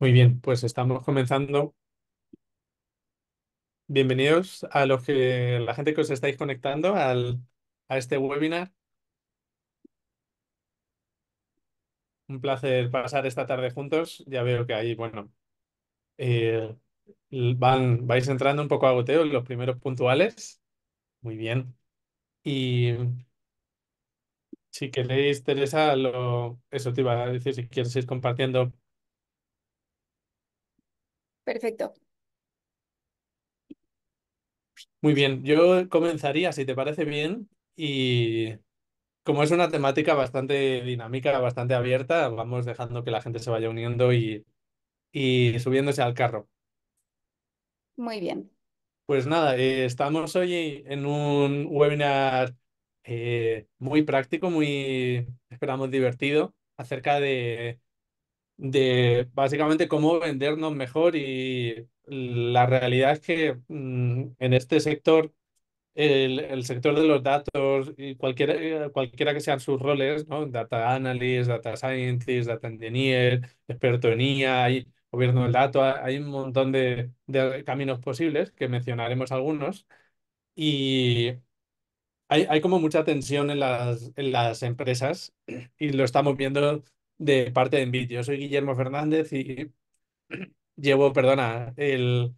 Muy bien, pues estamos comenzando. Bienvenidos a los que, la gente que os estáis conectando al, a este webinar. Un placer pasar esta tarde juntos. Ya veo que ahí, bueno, eh, van, vais entrando un poco a goteo los primeros puntuales. Muy bien. Y si queréis, Teresa, lo, eso te iba a decir, si quieres ir compartiendo Perfecto. Muy bien, yo comenzaría, si te parece bien, y como es una temática bastante dinámica, bastante abierta, vamos dejando que la gente se vaya uniendo y, subiéndose al carro. Muy bien. Pues nada, eh, estamos hoy en un webinar eh, muy práctico, muy, esperamos, divertido, acerca de de básicamente cómo vendernos mejor y la realidad es que mm, en este sector, el, sector de los datos y cualquiera, eh, cualquiera que sean sus roles, ¿no? data analyst, data scientist, data engineer, experto en IA, y gobierno del dato, hay un montón de, caminos posibles que mencionaremos algunos y hay, hay como mucha tensión en las, en las empresas y lo estamos viendo de parte de Envid. Yo soy Guillermo Fernández y llevo, perdona, el,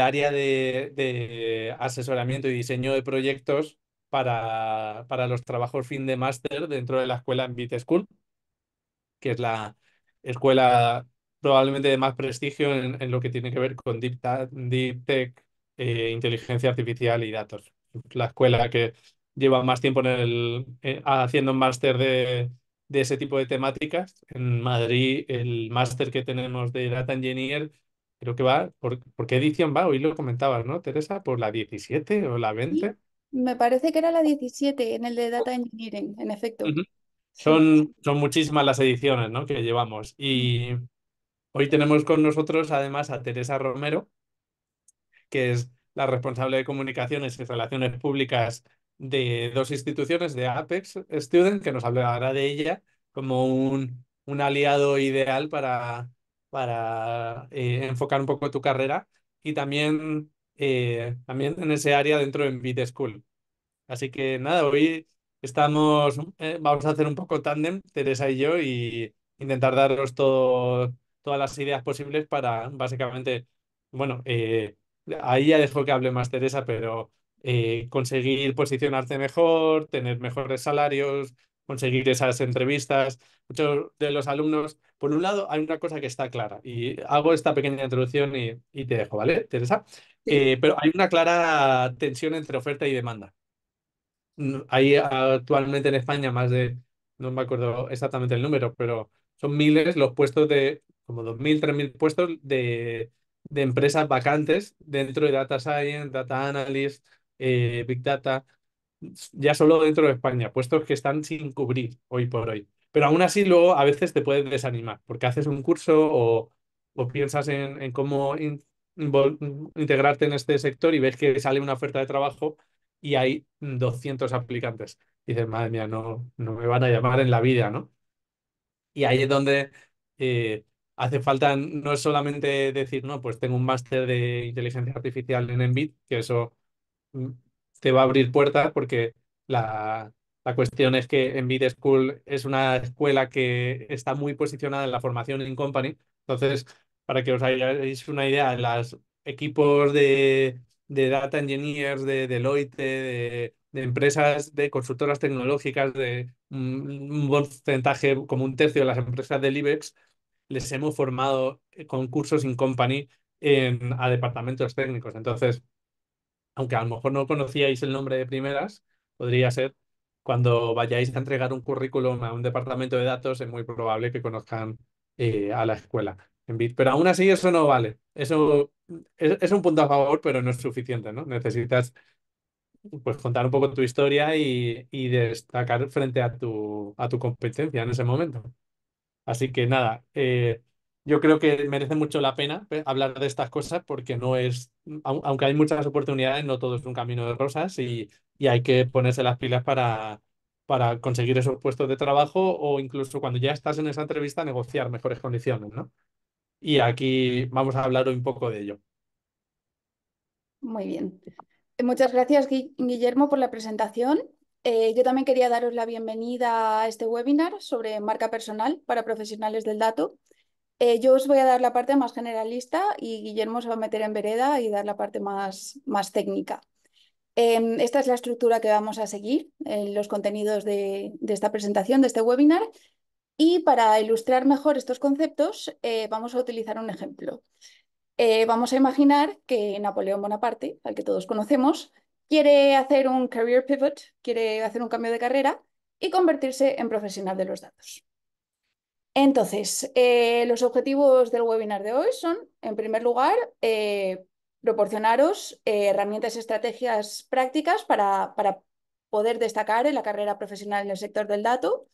área de, asesoramiento y diseño de proyectos para, para los trabajos fin de máster dentro de la escuela Envite School, que es la escuela probablemente de más prestigio en, lo que tiene que ver con Deep, Tech, eh, inteligencia artificial y datos. La escuela que lleva más tiempo en el, eh, haciendo un máster de, de ese tipo de temáticas. En Madrid, el máster que tenemos de Data Engineer, creo que va, ¿por, qué edición va? Hoy lo comentabas, ¿no, Teresa? ¿Por la 17 o la 20? me parece que era la 17 en el de Data Engineering, en efecto. Son, son muchísimas las ediciones ¿no? que llevamos. Y hoy tenemos con nosotros además a Teresa Romero, que es la responsable de comunicaciones y relaciones públicas de dos instituciones, de Apex Student, que nos hablará de ella como un, un aliado ideal para, para eh, enfocar un poco tu carrera y también, eh, también en ese área dentro de Beat School. Así que nada, hoy estamos, eh, vamos a hacer un poco tándem, Teresa y yo, y intentar daros todo, todas las ideas posibles para básicamente, bueno, ahí ya dejo que hable más Teresa, pero eh, conseguir posicionarte mejor, tener mejores salarios, conseguir esas entrevistas. Muchos de los alumnos, por un lado, hay una cosa que está clara, y hago esta pequeña introducción y, te dejo, ¿vale, Teresa? Eh, pero hay una clara tensión entre oferta y demanda. Mm, hay actualmente en España más de, no me acuerdo exactamente el número, pero son miles los puestos de, como 2.000, 3.000 puestos de, de empresas vacantes dentro de Data Science, Data Analyst, eh, Big Data, ya solo dentro de España, puestos que están sin cubrir hoy por hoy. Pero aún así luego a veces te puedes desanimar porque haces un curso o, piensas en, cómo integrarte en este sector y ves que sale una oferta de trabajo y hay 200 aplicantes. Y dices, madre mía, no, no me van a llamar en la vida, ¿no? Y ahí es donde eh, hace falta no solamente decir, no, pues tengo un máster de inteligencia artificial en Envid, que eso te va a abrir puertas porque la, cuestión es que Envid School es una escuela que está muy posicionada en la formación in company. Entonces, para que os hagáis una idea, los equipos de, data engineers de Deloitte, de, empresas, de consultoras tecnológicas, de un porcentaje, como un tercio de las empresas del IBEX, les hemos formado eh, con cursos in company en, a departamentos técnicos. Entonces, aunque a lo mejor no conocíais el nombre de primeras, podría ser cuando vayáis a entregar un currículum a un departamento de datos, es muy probable que conozcan eh, a la escuela en Bit. Pero aún así eso no vale. Eso es, un punto a favor, pero no es suficiente, ¿no? Necesitas pues contar un poco tu historia y, destacar frente a tu, a tu competencia en ese momento. Así que nada, eh, yo creo que merece mucho la pena eh, hablar de estas cosas porque no es, aunque hay muchas oportunidades, no todo es un camino de rosas y, hay que ponerse las pilas para, para conseguir esos puestos de trabajo o incluso cuando ya estás en esa entrevista negociar mejores condiciones, ¿no? Y aquí vamos a hablar un poco de ello. Muy bien. Muchas gracias, Guillermo, por la presentación. Eh, yo también quería daros la bienvenida a este webinar sobre marca personal para profesionales del dato. Eh, yo os voy a dar la parte más generalista y Guillermo se va a meter en vereda y dar la parte más, técnica. Em, esta es la estructura que vamos a seguir en los contenidos de, esta presentación, de este webinar. Y para ilustrar mejor estos conceptos, eh, vamos a utilizar un ejemplo. Eh, vamos a imaginar que Napoleón Bonaparte, al que todos conocemos, quiere hacer un career pivot, quiere hacer un cambio de carrera y convertirse en profesional de los datos. Entonces, eh, los objetivos del webinar de hoy son, en primer lugar, eh, proporcionaros eh, herramientas y estrategias prácticas para, poder destacar en la carrera profesional en el sector del dato.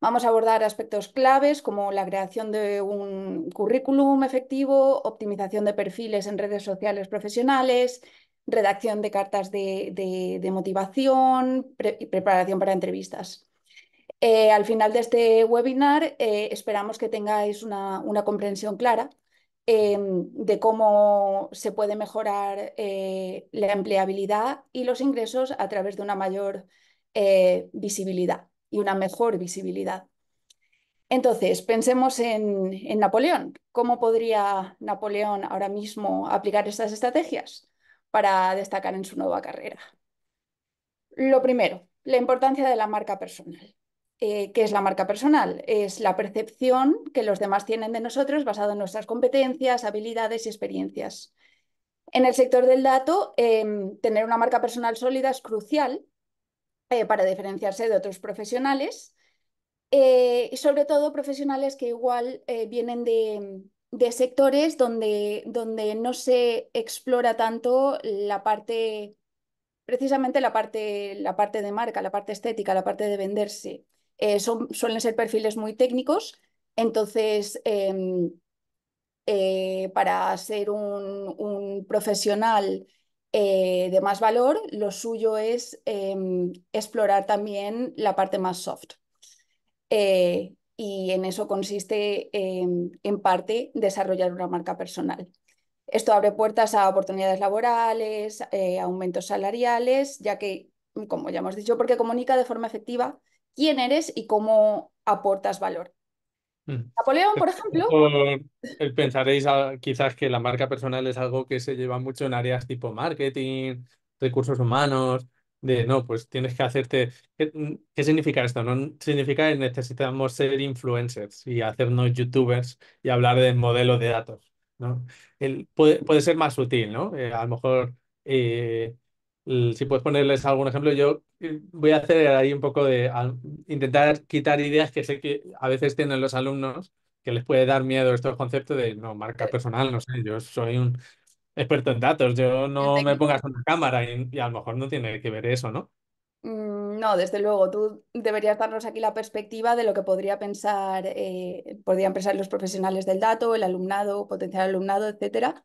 Vamos a abordar aspectos claves como la creación de un currículum efectivo, optimización de perfiles en redes sociales profesionales, redacción de cartas de, motivación y preparación para entrevistas. Eh, al final de este webinar eh, esperamos que tengáis una, comprensión clara em, de cómo se puede mejorar eh, la empleabilidad y los ingresos a través de una mayor visibilidad y una mejor visibilidad. Entonces, pensemos en Napoleón. ¿Cómo podría Napoleón ahora mismo aplicar estas estrategias para destacar en su nueva carrera? Lo primero, la importancia de la marca personal. Eh, ¿Qué es la marca personal? Es la percepción que los demás tienen de nosotros basado en nuestras competencias, habilidades y experiencias. En el sector del dato, em, tener una marca personal sólida es crucial eh, para diferenciarse de otros profesionales, eh, y sobre todo profesionales que igual vienen de, de sectores donde, donde no se explora tanto la parte precisamente la parte, la parte de marca, la parte estética, la parte de venderse. Eh, suelen ser perfiles muy técnicos, entonces em, eh, para ser un, un profesional eh, de más valor, lo suyo es em, explorar también la parte más soft. y en eso consiste em, en parte desarrollar una marca personal. Esto abre puertas a oportunidades laborales, aumentos salariales, ya que, como ya hemos dicho, porque comunica de forma efectiva quién eres y cómo aportas valor. Mm. Napoleón, por ejemplo. pensaréis ah, quizás que la marca personal es algo que se lleva mucho en áreas tipo marketing, recursos humanos, de no, pues tienes que hacerte. ¿Qué, mm, significa esto? No significa que necesitamos ser influencers y hacernos youtubers y hablar del modelo de datos. ¿no? puede, ser más sutil, ¿no? Eh, a lo mejor eh, Mm, si puedes ponerles algún ejemplo, yo eh, voy a hacer ahí un poco de intentar quitar ideas que sé que a veces tienen los alumnos que les puede dar miedo estos conceptos de no marca eh. personal, no sé, yo soy un experto en datos, yo no me pongas una cámara y, a lo mejor no tiene que ver eso, ¿no? Mm, no, desde luego, tú deberías darnos aquí la perspectiva de lo que podría pensar, eh, podrían pensar los profesionales del dato, el alumnado, potencial alumnado, etcétera,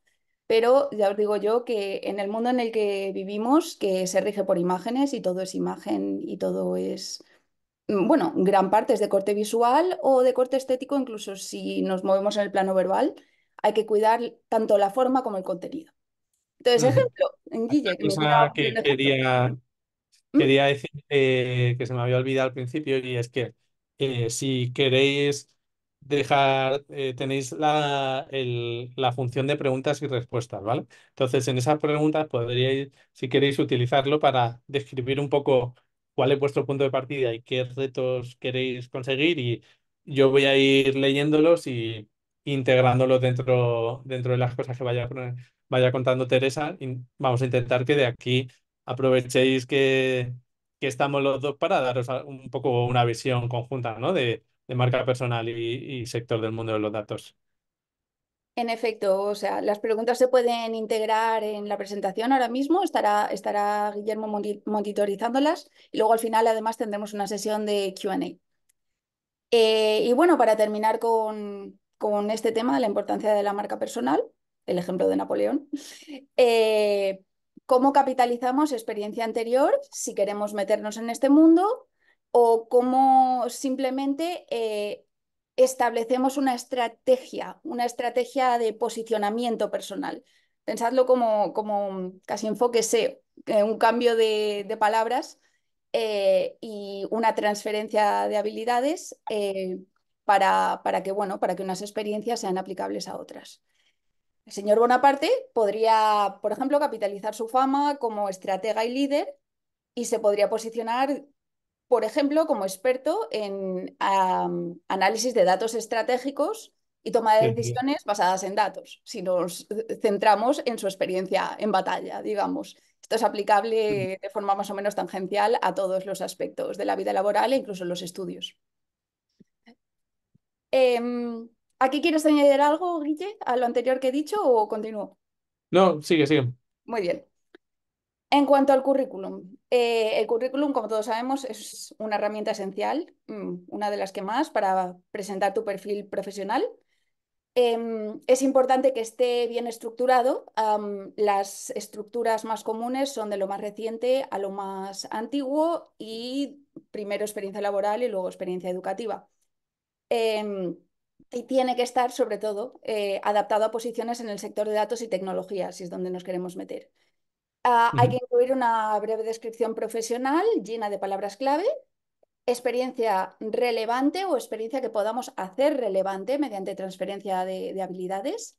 pero ya os digo yo que en el mundo en el que vivimos, que se rige por imágenes y todo es imagen y todo es, mm, bueno, gran parte es de corte visual o de corte estético, incluso si nos movemos en el plano verbal, hay que cuidar tanto la forma como el contenido. Entonces, ejemplo, en Guille... Que, cosa que quería, ¿Mm? quería decir eh, que se me había olvidado al principio y es que eh, si queréis dejar, eh, tenéis la, la, función de preguntas y respuestas, ¿vale? Entonces, en esas preguntas podríais, si queréis, utilizarlo para describir un poco cuál es vuestro punto de partida y qué retos queréis conseguir y yo voy a ir leyéndolos y integrándolos dentro, dentro de las cosas que vaya, vaya contando Teresa. Y vamos a intentar que de aquí aprovechéis que, que estamos los dos para daros un poco una visión conjunta, ¿no? De de marca personal y, sector del mundo de los datos. En efecto, o sea, las preguntas se pueden integrar en la presentación ahora mismo, estará, estará Guillermo monitorizándolas y luego al final además tendremos una sesión de Q&A. Eh, y bueno, para terminar con, con, este tema de la importancia de la marca personal, el ejemplo de Napoleón, eh, ¿cómo capitalizamos experiencia anterior si queremos meternos en este mundo? o cómo simplemente eh, establecemos una estrategia, una estrategia de posicionamiento personal. Pensadlo como, como casi enfoque SEO, eh, un cambio de, palabras eh, y una transferencia de habilidades para, para, que, bueno, para que unas experiencias sean aplicables a otras. El señor Bonaparte podría, por ejemplo, capitalizar su fama como estratega y líder y se podría posicionar por ejemplo, como experto en análisis de datos estratégicos y toma de decisiones basadas en datos, si nos centramos en su experiencia en batalla, digamos. Esto es aplicable de forma más o menos tangencial a todos los aspectos de la vida laboral e incluso los estudios. Em, ¿Aquí quieres añadir algo, Guille, a lo anterior que he dicho o continúo? No, sigue, sigue. Muy bien. En cuanto al currículum, eh, el currículum, como todos sabemos, es una herramienta esencial, mm, una de las que más, para presentar tu perfil profesional. Em, es importante que esté bien estructurado. las estructuras más comunes son de lo más reciente a lo más antiguo y primero experiencia laboral y luego experiencia educativa. Em, y tiene que estar, sobre todo, eh, adaptado a posiciones en el sector de datos y tecnología, si es donde nos queremos meter. Ah, hay que incluir una breve descripción profesional llena de palabras clave, experiencia relevante o experiencia que podamos hacer relevante mediante transferencia de, habilidades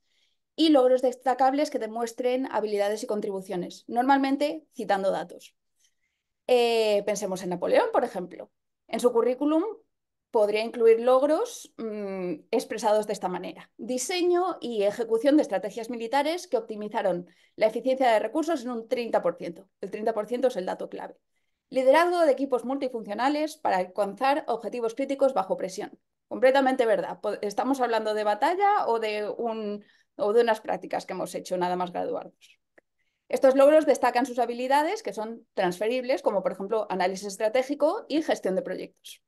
y logros destacables que demuestren habilidades y contribuciones, normalmente citando datos. Eh, pensemos en Napoleón, por ejemplo. En su currículum podría incluir logros mm, expresados de esta manera. Diseño y ejecución de estrategias militares que optimizaron la eficiencia de recursos en un 30%. El 30% es el dato clave. Liderazgo de equipos multifuncionales para alcanzar objetivos críticos bajo presión. Completamente verdad. Estamos hablando de batalla o de, un, o de unas prácticas que hemos hecho nada más graduados. Estos logros destacan sus habilidades que son transferibles, como por ejemplo análisis estratégico y gestión de proyectos.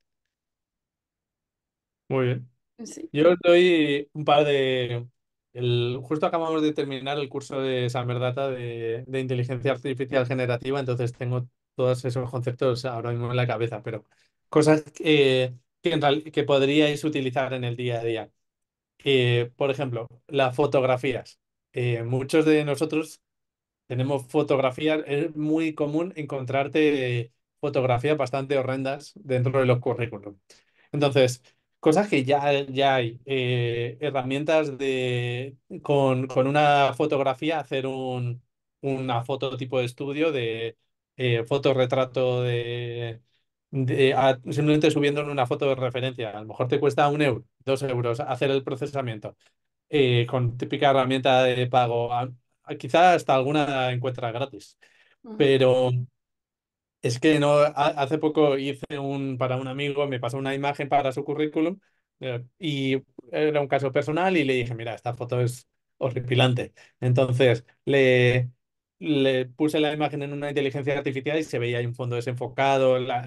Muy bien. Sí. Yo doy un par de... el- justo acabamos de terminar el curso de Summer Data de, inteligencia artificial generativa, entonces tengo todos esos conceptos ahora mismo en la cabeza, pero cosas que, que, podríais utilizar en el día a día. Eh, por ejemplo, las fotografías. Eh, muchos de nosotros tenemos fotografías, es muy común encontrarte fotografías bastante horrendas dentro de los currículums. Entonces, cosas que ya, ya hay. Eh, herramientas de con, una fotografía, hacer un, una foto tipo de estudio de eh, fotorretrato de, simplemente subiendo una foto de referencia. A lo mejor te cuesta un euro, dos euros hacer el procesamiento. Eh, con típica herramienta de pago. quizás hasta alguna encuentra gratis. Pero es que no, hace poco hice un para un amigo, me pasó una imagen para su currículum eh, y era un caso personal y le dije, mira, esta foto es horripilante. Entonces le, le puse la imagen en una inteligencia artificial y se veía ahí un fondo desenfocado. La,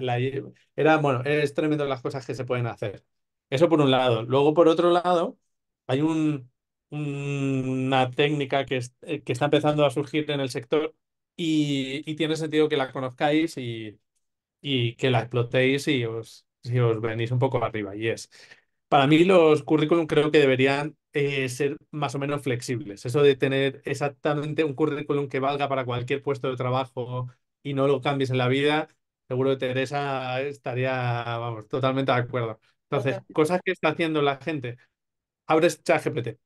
era, bueno, es tremendo las cosas que se pueden hacer. Eso por un lado. Luego, por otro lado, hay un, una técnica que, eh, que está empezando a surgir en el sector y, tiene sentido que la conozcáis y, que la explotéis y os, os venís un poco arriba. Y es, para mí los currículum creo que deberían eh, ser más o menos flexibles. Eso de tener exactamente un currículum que valga para cualquier puesto de trabajo y no lo cambies en la vida, seguro Teresa estaría, vamos, totalmente de acuerdo. Entonces, cosas que está haciendo la gente. Abres ChatGPT,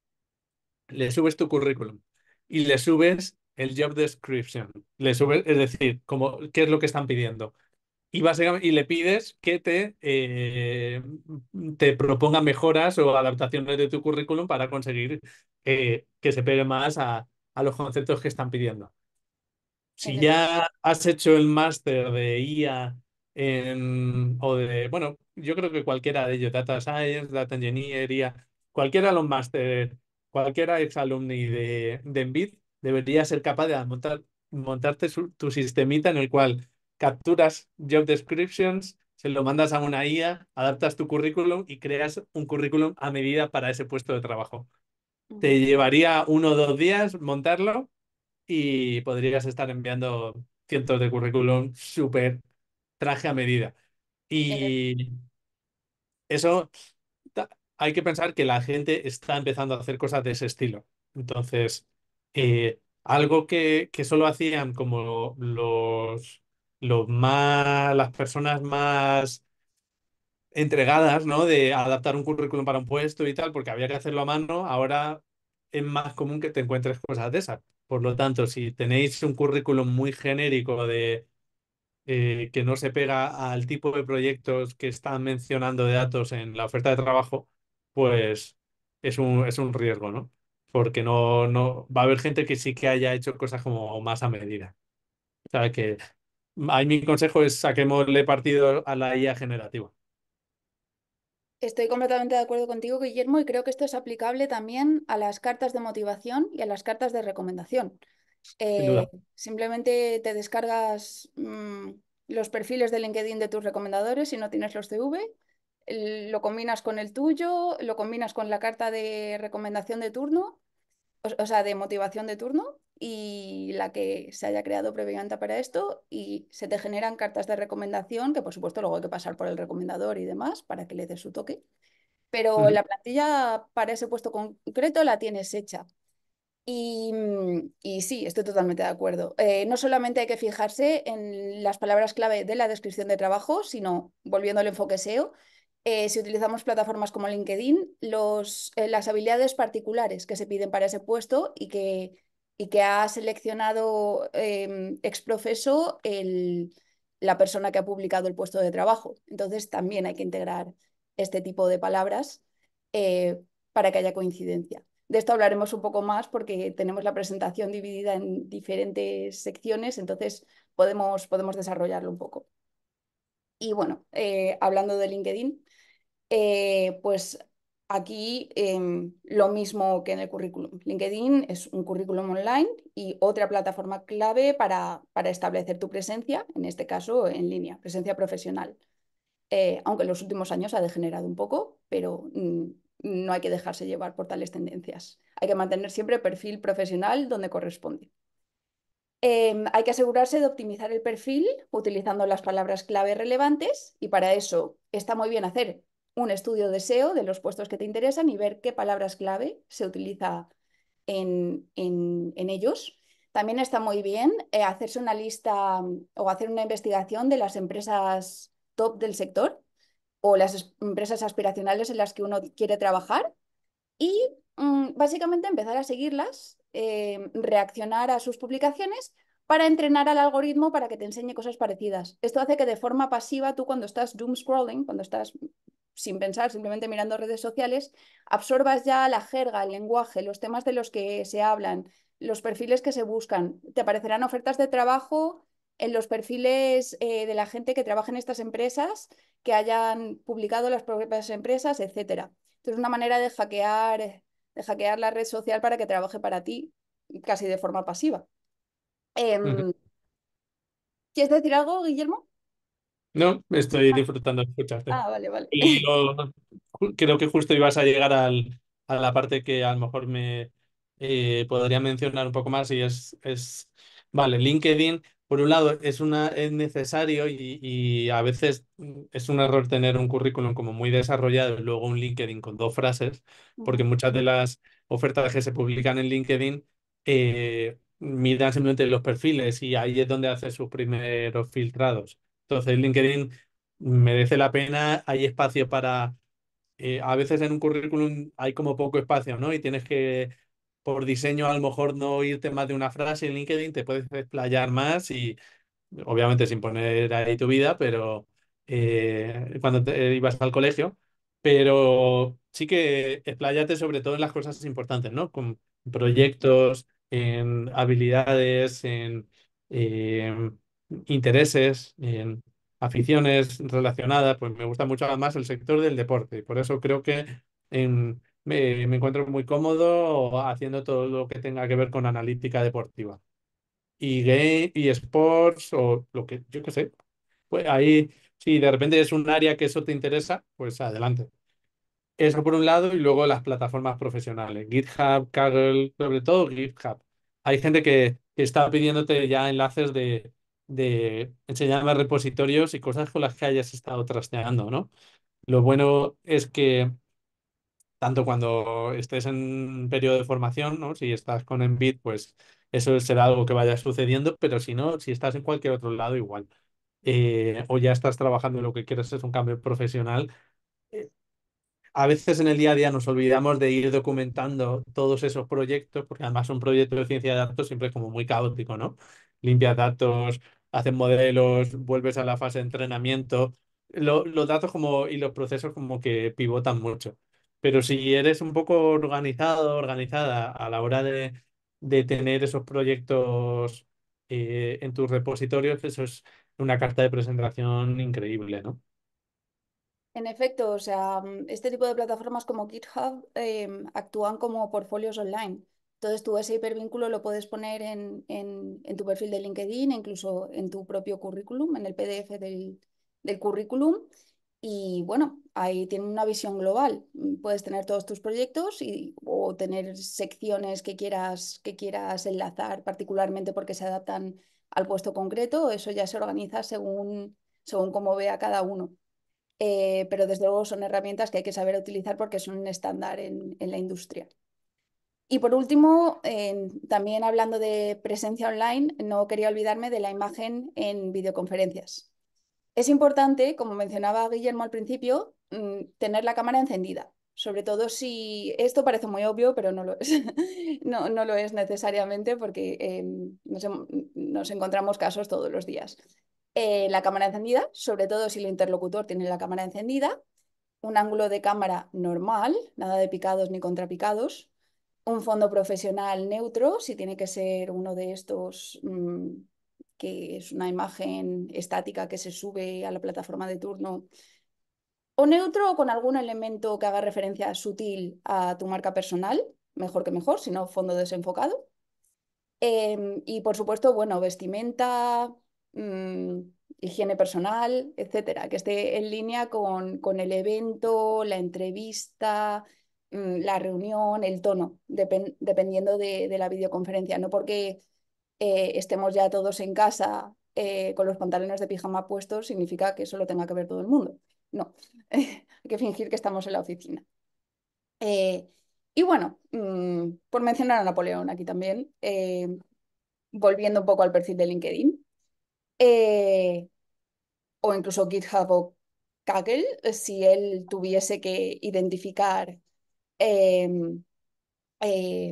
le subes tu currículum y le subes el job description, le es decir, como, qué es lo que están pidiendo. Y básicamente, y le pides que te, eh, te proponga mejoras o adaptaciones de tu currículum para conseguir eh, que se pegue más a, los conceptos que están pidiendo. Si ya has hecho el máster de IA o de, bueno, yo creo que cualquiera de ellos, Data Science, Data Engineering, cualquiera de los máster, cualquiera ex alumni de, de Envid, deberías ser capaz de montarte tu sistemita en el cual capturas job descriptions, se lo mandas a una IA, adaptas tu currículum y creas un currículum a medida para ese puesto de trabajo. Te llevaría uno o dos días montarlo y podrías estar enviando cientos de currículum súper traje a medida. Y eso hay que pensar que la gente está empezando a hacer cosas de ese estilo. Entonces, eh, algo que, que solo hacían como los, los más, las personas más entregadas, ¿no? De adaptar un currículum para un puesto y tal, porque había que hacerlo a mano, ahora es más común que te encuentres cosas de esas. Por lo tanto, si tenéis un currículum muy genérico de eh, que no se pega al tipo de proyectos que están mencionando de datos en la oferta de trabajo, pues es un, es un riesgo, ¿no? porque no, no va a haber gente que sí que haya hecho cosas como más a medida. O sea que ahí mi consejo es saquémosle partido a la IA generativa. Estoy completamente de acuerdo contigo, Guillermo, y creo que esto es aplicable también a las cartas de motivación y a las cartas de recomendación. Eh, simplemente te descargas mm, los perfiles de LinkedIn de tus recomendadores si no tienes los CV lo combinas con el tuyo, lo combinas con la carta de recomendación de turno, o, sea, de motivación de turno y la que se haya creado previamente para esto y se te generan cartas de recomendación que por supuesto luego hay que pasar por el recomendador y demás para que le dé su toque. Pero la plantilla para ese puesto concreto la tienes hecha. Y, mm, sí, estoy totalmente de acuerdo. Eh, no solamente hay que fijarse en las palabras clave de la descripción de trabajo, sino, volviendo al enfoque SEO, eh, si utilizamos plataformas como LinkedIn, eh, las habilidades particulares que se piden para ese puesto y que, y que ha seleccionado em, exprofeso la persona que ha publicado el puesto de trabajo. Entonces también hay que integrar este tipo de palabras eh, para que haya coincidencia. De esto hablaremos un poco más porque tenemos la presentación dividida en diferentes secciones, entonces podemos, podemos desarrollarlo un poco. Y bueno, eh, hablando de LinkedIn, eh, pues aquí em, lo mismo que en el currículum. LinkedIn es un currículum online y otra plataforma clave para, para establecer tu presencia, en este caso en línea, presencia profesional. Eh, aunque en los últimos años ha degenerado un poco, pero mm, no hay que dejarse llevar por tales tendencias. Hay que mantener siempre perfil profesional donde corresponde. Em, hay que asegurarse de optimizar el perfil utilizando las palabras clave relevantes y para eso está muy bien hacer un estudio de SEO de los puestos que te interesan y ver qué palabras clave se utiliza en, ellos. También está muy bien eh, hacerse una lista mm, o hacer una investigación de las empresas top del sector o las empresas aspiracionales en las que uno quiere trabajar y mm, básicamente empezar a seguirlas eh, reaccionar a sus publicaciones para entrenar al algoritmo para que te enseñe cosas parecidas. Esto hace que de forma pasiva tú cuando estás doom scrolling, cuando estás sin pensar, simplemente mirando redes sociales, absorbas ya la jerga, el lenguaje, los temas de los que se hablan, los perfiles que se buscan. Te aparecerán ofertas de trabajo en los perfiles eh, de la gente que trabaja en estas empresas, que hayan publicado las propias empresas, etc. Entonces, una manera de hackear de hackear la red social para que trabaje para ti casi de forma pasiva. Em, ¿Quieres decir algo, Guillermo? No, estoy disfrutando de escucharte. Ah, vale, vale. creo que justo ibas a llegar al, a la parte que a lo mejor me eh, podría mencionar un poco más y es, es, vale, LinkedIn por un lado, es, una, es necesario y, a veces mm, es un error tener un currículum como muy desarrollado y luego un LinkedIn con dos frases, porque muchas de las ofertas que se publican en LinkedIn midan eh, miran simplemente los perfiles y ahí es donde hace sus primeros filtrados. Entonces, LinkedIn merece la pena, hay espacio para... Eh, a veces en un currículum hay como poco espacio, ¿no? Y tienes que por diseño a lo mejor no irte más de una frase en LinkedIn, te puedes desplayar más y obviamente sin poner ahí tu vida, pero eh, cuando te, ibas al colegio, pero sí que expláyate sobre todo en las cosas importantes, ¿no? Con proyectos, en habilidades, en em, intereses, en aficiones relacionadas, pues me gusta mucho más el sector del deporte. y Por eso creo que en me, encuentro muy cómodo haciendo todo lo que tenga que ver con analítica deportiva. Y game, y sports, o lo que yo qué sé. Pues ahí, si de repente es un área que eso te interesa, pues adelante. Eso por un lado, y luego las plataformas profesionales, GitHub, Kaggle, sobre todo GitHub. Hay gente que, que está pidiéndote ya enlaces de, de enseñarme repositorios y cosas con las que hayas estado trasteando, ¿no? Lo bueno es que tanto cuando estés en periodo de formación, ¿no? si estás con Envid, pues eso será algo que vaya sucediendo, pero si no, si estás en cualquier otro lado, igual. Eh, o ya estás trabajando y lo que quieres es un cambio profesional. Eh, a veces en el día a día nos olvidamos de ir documentando todos esos proyectos, porque además un proyecto de ciencia de datos siempre es como muy caótico, ¿no? Limpias datos, haces modelos, vuelves a la fase de entrenamiento. los datos como, y los procesos como que pivotan mucho. Pero si eres un poco organizado, organizada a la hora de, tener esos proyectos eh, en tus repositorios, eso es una carta de presentación increíble, ¿no? En efecto, o sea, este tipo de plataformas como GitHub em, actúan como portfolios online. Entonces tú ese hipervínculo lo puedes poner en, tu perfil de LinkedIn, incluso en tu propio currículum, en el PDF del currículum. Y bueno, ahí tienen una visión global. Mm, puedes tener todos tus proyectos y, o tener secciones que quieras, que quieras enlazar particularmente porque se adaptan al puesto concreto. Eso ya se organiza según, según cómo vea cada uno. Eh, pero desde luego son herramientas que hay que saber utilizar porque son un estándar en, la industria. Y por último, también hablando de presencia online, no quería olvidarme de la imagen en videoconferencias. Es importante, como mencionaba Guillermo al principio, mm, tener la cámara encendida, sobre todo si esto parece muy obvio, pero no lo es. no, lo es necesariamente porque eh, nos, encontramos casos todos los días. Eh, la cámara encendida, sobre todo si el interlocutor tiene la cámara encendida, un ángulo de cámara normal, nada de picados ni contrapicados, un fondo profesional neutro, si tiene que ser uno de estos mm, que es una imagen estática que se sube a la plataforma de turno, o neutro con algún elemento que haga referencia sutil a tu marca personal, mejor que mejor, si no fondo desenfocado. Em, y por supuesto, bueno, vestimenta, mm, higiene personal, etcétera, que esté en línea con, con el evento, la entrevista, mm, la reunión, el tono, dependiendo de, la videoconferencia. No porque eh, estemos ya todos en casa eh, con los pantalones de pijama puestos, significa que eso lo tenga que ver todo el mundo. No, hay que fingir que estamos en la oficina. Eh, y bueno, mm, por mencionar a Napoleón aquí también, volviendo un poco al perfil de LinkedIn, o incluso GitHub o Kaggle, si él tuviese que identificar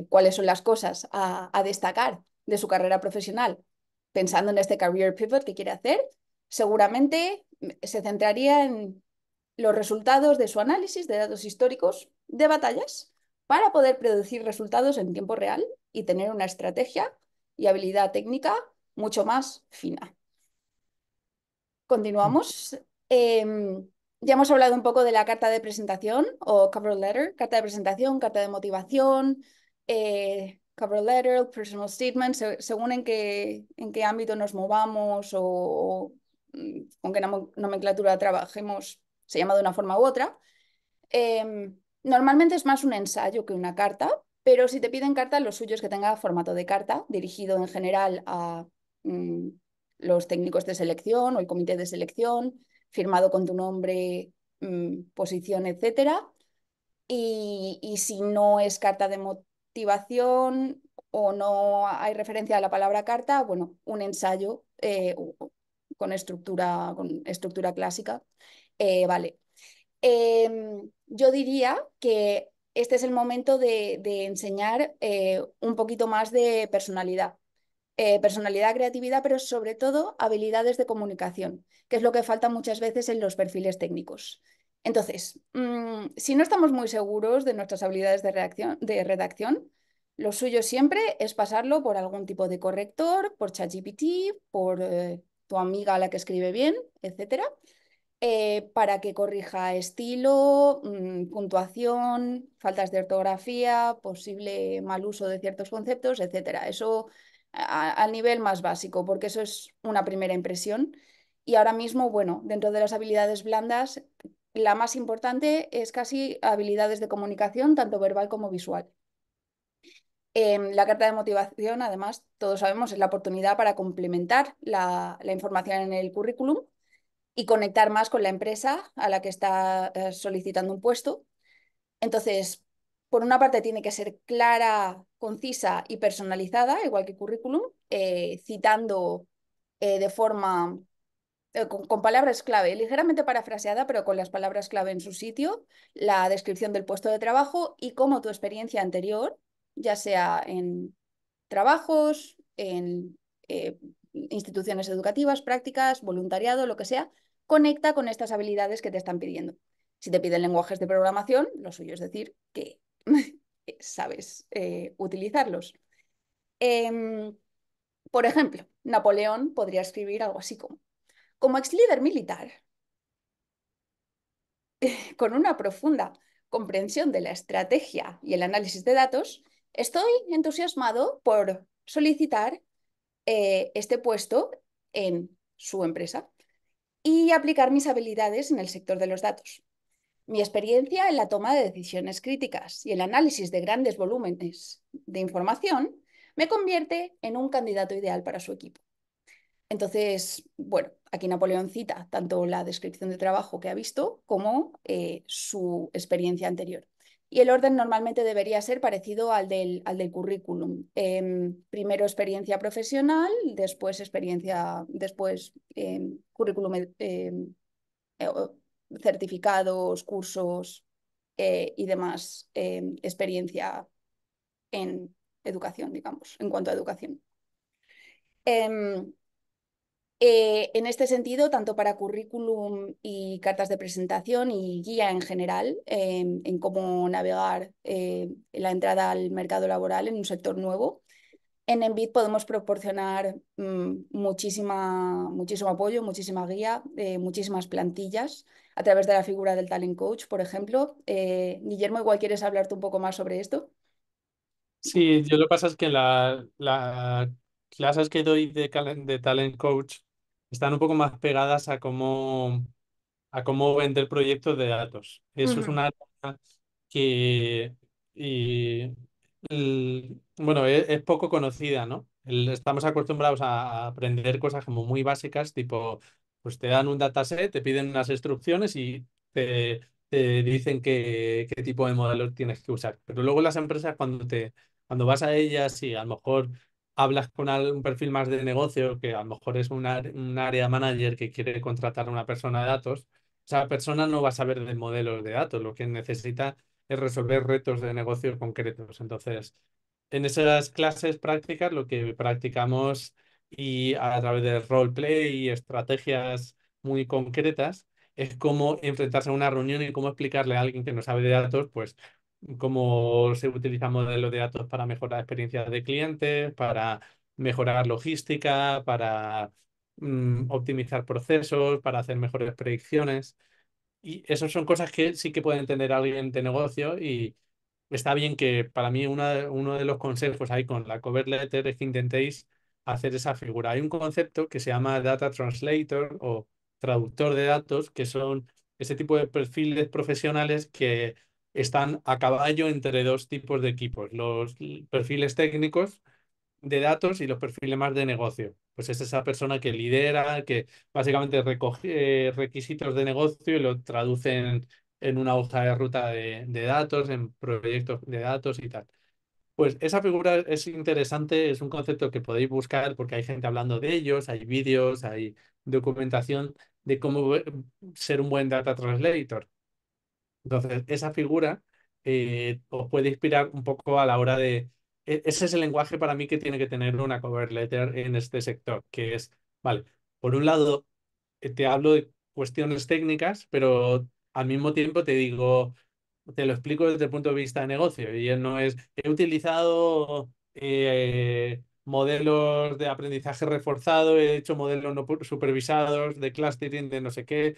cuáles son las cosas a, destacar de su carrera profesional, pensando en este career pivot que quiere hacer, seguramente se centraría en los resultados de su análisis de datos históricos de batallas para poder producir resultados en tiempo real y tener una estrategia y habilidad técnica mucho más fina. Continuamos. Em, ya hemos hablado un poco de la carta de presentación o cover letter, carta de presentación, carta de motivación, eh, cover letter, personal statement, según en qué, en qué ámbito nos movamos o, mm, con qué nomenclatura trabajemos, se llama de una forma u otra. Em, normalmente es más un ensayo que una carta, pero si te piden carta, lo suyo es que tenga formato de carta, dirigido en general a mm, los técnicos de selección o el comité de selección, firmado con tu nombre, mm, posición, etc. Y, si no es carta de, activación o no hay referencia a la palabra carta, bueno, un ensayo eh, con, estructura, con estructura clásica. Eh, vale. Em, yo diría que este es el momento de enseñar eh, un poquito más de personalidad. personalidad, creatividad, pero sobre todo habilidades de comunicación, que es lo que falta muchas veces en los perfiles técnicos. Entonces, mm, si no estamos muy seguros de nuestras habilidades de, de redacción, lo suyo siempre es pasarlo por algún tipo de corrector, por ChatGPT, por eh, tu amiga a la que escribe bien, etcétera, eh, para que corrija estilo, mm, puntuación, faltas de ortografía, posible mal uso de ciertos conceptos, etcétera. Eso al nivel más básico, porque eso es una primera impresión. Y ahora mismo, bueno, dentro de las habilidades blandas, la más importante es casi habilidades de comunicación, tanto verbal como visual. Em, la carta de motivación, además, todos sabemos, es la oportunidad para complementar la, información en el currículum y conectar más con la empresa a la que está eh, solicitando un puesto. Entonces, por una parte, tiene que ser clara, concisa y personalizada, igual que currículum, eh, citando eh, de forma eh, con, palabras clave, ligeramente parafraseada, pero con las palabras clave en su sitio, la descripción del puesto de trabajo y cómo tu experiencia anterior, ya sea en trabajos, en eh, instituciones educativas, prácticas, voluntariado, lo que sea, conecta con estas habilidades que te están pidiendo. Si te piden lenguajes de programación, lo suyo es decir que sabes eh, utilizarlos. Em, por ejemplo, Napoleón podría escribir algo así como, como ex líder militar, con una profunda comprensión de la estrategia y el análisis de datos, estoy entusiasmado por solicitar eh, este puesto en su empresa y aplicar mis habilidades en el sector de los datos. Mi experiencia en la toma de decisiones críticas y el análisis de grandes volúmenes de información me convierte en un candidato ideal para su equipo. Entonces, bueno, Aquí Napoleón cita tanto la descripción de trabajo que ha visto como eh, su experiencia anterior. Y el orden normalmente debería ser parecido al del, al del currículum. Em, primero experiencia profesional, después experiencia, después em, currículum, em, eh, certificados, cursos eh, y demás experiencia en educación, digamos, en cuanto a educación. Eh, en este sentido, tanto para currículum y cartas de presentación y guía en general em, en cómo navegar eh, la entrada al mercado laboral en un sector nuevo, en Envid podemos proporcionar mm, muchísima, muchísimo apoyo, muchísima guía, eh, muchísimas plantillas a través de la figura del talent coach, por ejemplo. Guillermo, igual quieres hablarte un poco más sobre esto. Sí, yo lo que pasa es que las clases que doy de, de talent coach están un poco más pegadas a cómo, a cómo vender proyectos de datos. Eso es una cosa que y, bueno, e, es, poco conocida, ¿no? estamos acostumbrados a aprender cosas como muy básicas, tipo, pues te dan un dataset, te piden unas instrucciones y te, dicen qué, qué tipo de modelo tienes que usar. Pero luego las empresas cuando te cuando vas a ellas y a lo mejor hablas con un perfil más de negocio, que a lo mejor es un área manager que quiere contratar a una persona de datos, esa persona no va a saber de modelos de datos, lo que necesita es resolver retos de negocios concretos. Entonces, en esas clases prácticas lo que practicamos y a través de roleplay y estrategias muy concretas es cómo enfrentarse a una reunión y cómo explicarle a alguien que no sabe de datos, pues cómo se utilizan modelos de datos para mejorar experiencias de clientes, para mejorar logística, para mm, optimizar procesos, para hacer mejores predicciones. Y esas son cosas que sí que pueden entender alguien de negocio y está bien que para mí uno de los consejos ahí con la cover letter es que intentéis hacer esa figura. Hay un concepto que se llama data translator o traductor de datos, que son ese tipo de perfiles profesionales que están a caballo entre dos tipos de equipos, los perfiles técnicos de datos y los perfiles más de negocio. Pues es esa persona que lidera, que básicamente recoge eh, requisitos de negocio y lo traduce en, una hoja de ruta de, de datos, en proyectos de datos y tal. Pues esa figura es interesante, es un concepto que podéis buscar porque hay gente hablando de ellos, hay vídeos, hay documentación de cómo ser un buen data translator entonces, esa figura eh, os puede inspirar un poco a la hora de... E-, ese es el lenguaje para mí que tiene que tener una cover letter en este sector, que es, vale, por un lado, eh, te hablo de cuestiones técnicas, pero al mismo tiempo te digo, te lo explico desde el punto de vista de negocio, y no es, he utilizado eh, modelos de aprendizaje reforzado, he hecho modelos no supervisados de clustering, de no sé qué,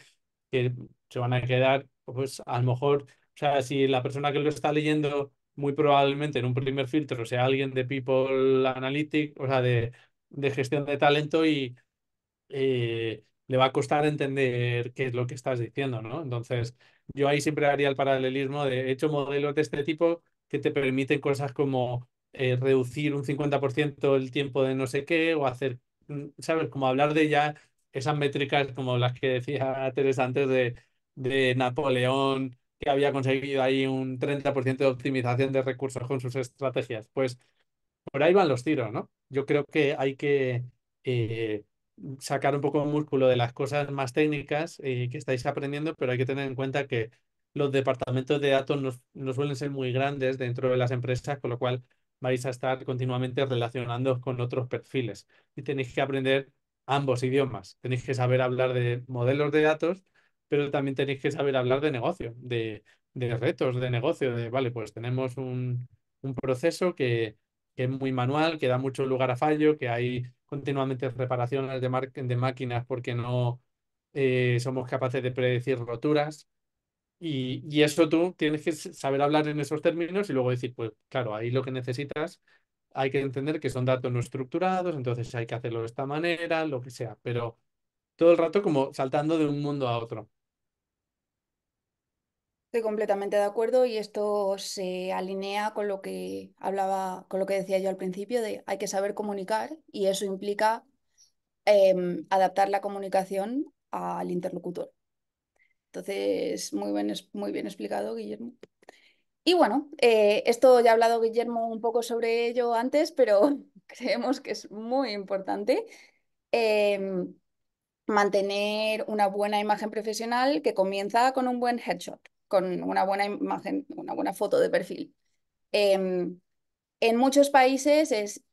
que se van a quedar pues a lo mejor, o sea, si la persona que lo está leyendo muy probablemente en un primer filtro sea alguien de People Analytics, o sea, de, gestión de talento y eh, le va a costar entender qué es lo que estás diciendo, ¿no? Entonces, yo ahí siempre haría el paralelismo de, hecho modelos de este tipo que te permiten cosas como eh, reducir un 50% el tiempo de no sé qué o hacer, mm, ¿sabes? Como hablar de ya esas métricas como las que decía Teresa antes de de Napoleón, que había conseguido ahí un 30% de optimización de recursos con sus estrategias. Pues por ahí van los tiros, ¿no? Yo creo que hay que eh, sacar un poco de músculo de las cosas más técnicas eh, que estáis aprendiendo, pero hay que tener en cuenta que los departamentos de datos no, suelen ser muy grandes dentro de las empresas, con lo cual vais a estar continuamente relacionando con otros perfiles y tenéis que aprender ambos idiomas. Tenéis que saber hablar de modelos de datos pero también tenéis que saber hablar de negocio, de, retos de negocio, de, vale, pues tenemos un, proceso que, es muy manual, que da mucho lugar a fallo, que hay continuamente reparaciones de, de máquinas porque no eh, somos capaces de predecir roturas. y, eso tú tienes que saber hablar en esos términos y luego decir, pues claro, ahí lo que necesitas, hay que entender que son datos no estructurados, entonces hay que hacerlo de esta manera, lo que sea, pero todo el rato como saltando de un mundo a otro. Estoy completamente de acuerdo y esto se alinea con lo que hablaba, con lo que decía yo al principio de hay que saber comunicar y eso implica em, adaptar la comunicación al interlocutor. Entonces, muy bien, muy bien explicado, Guillermo. Y bueno, eh, esto ya ha hablado Guillermo un poco sobre ello antes, pero creemos que es muy importante em, mantener una buena imagen profesional que comienza con un buen headshot con una buena imagen, una buena foto de perfil. Em, en muchos países es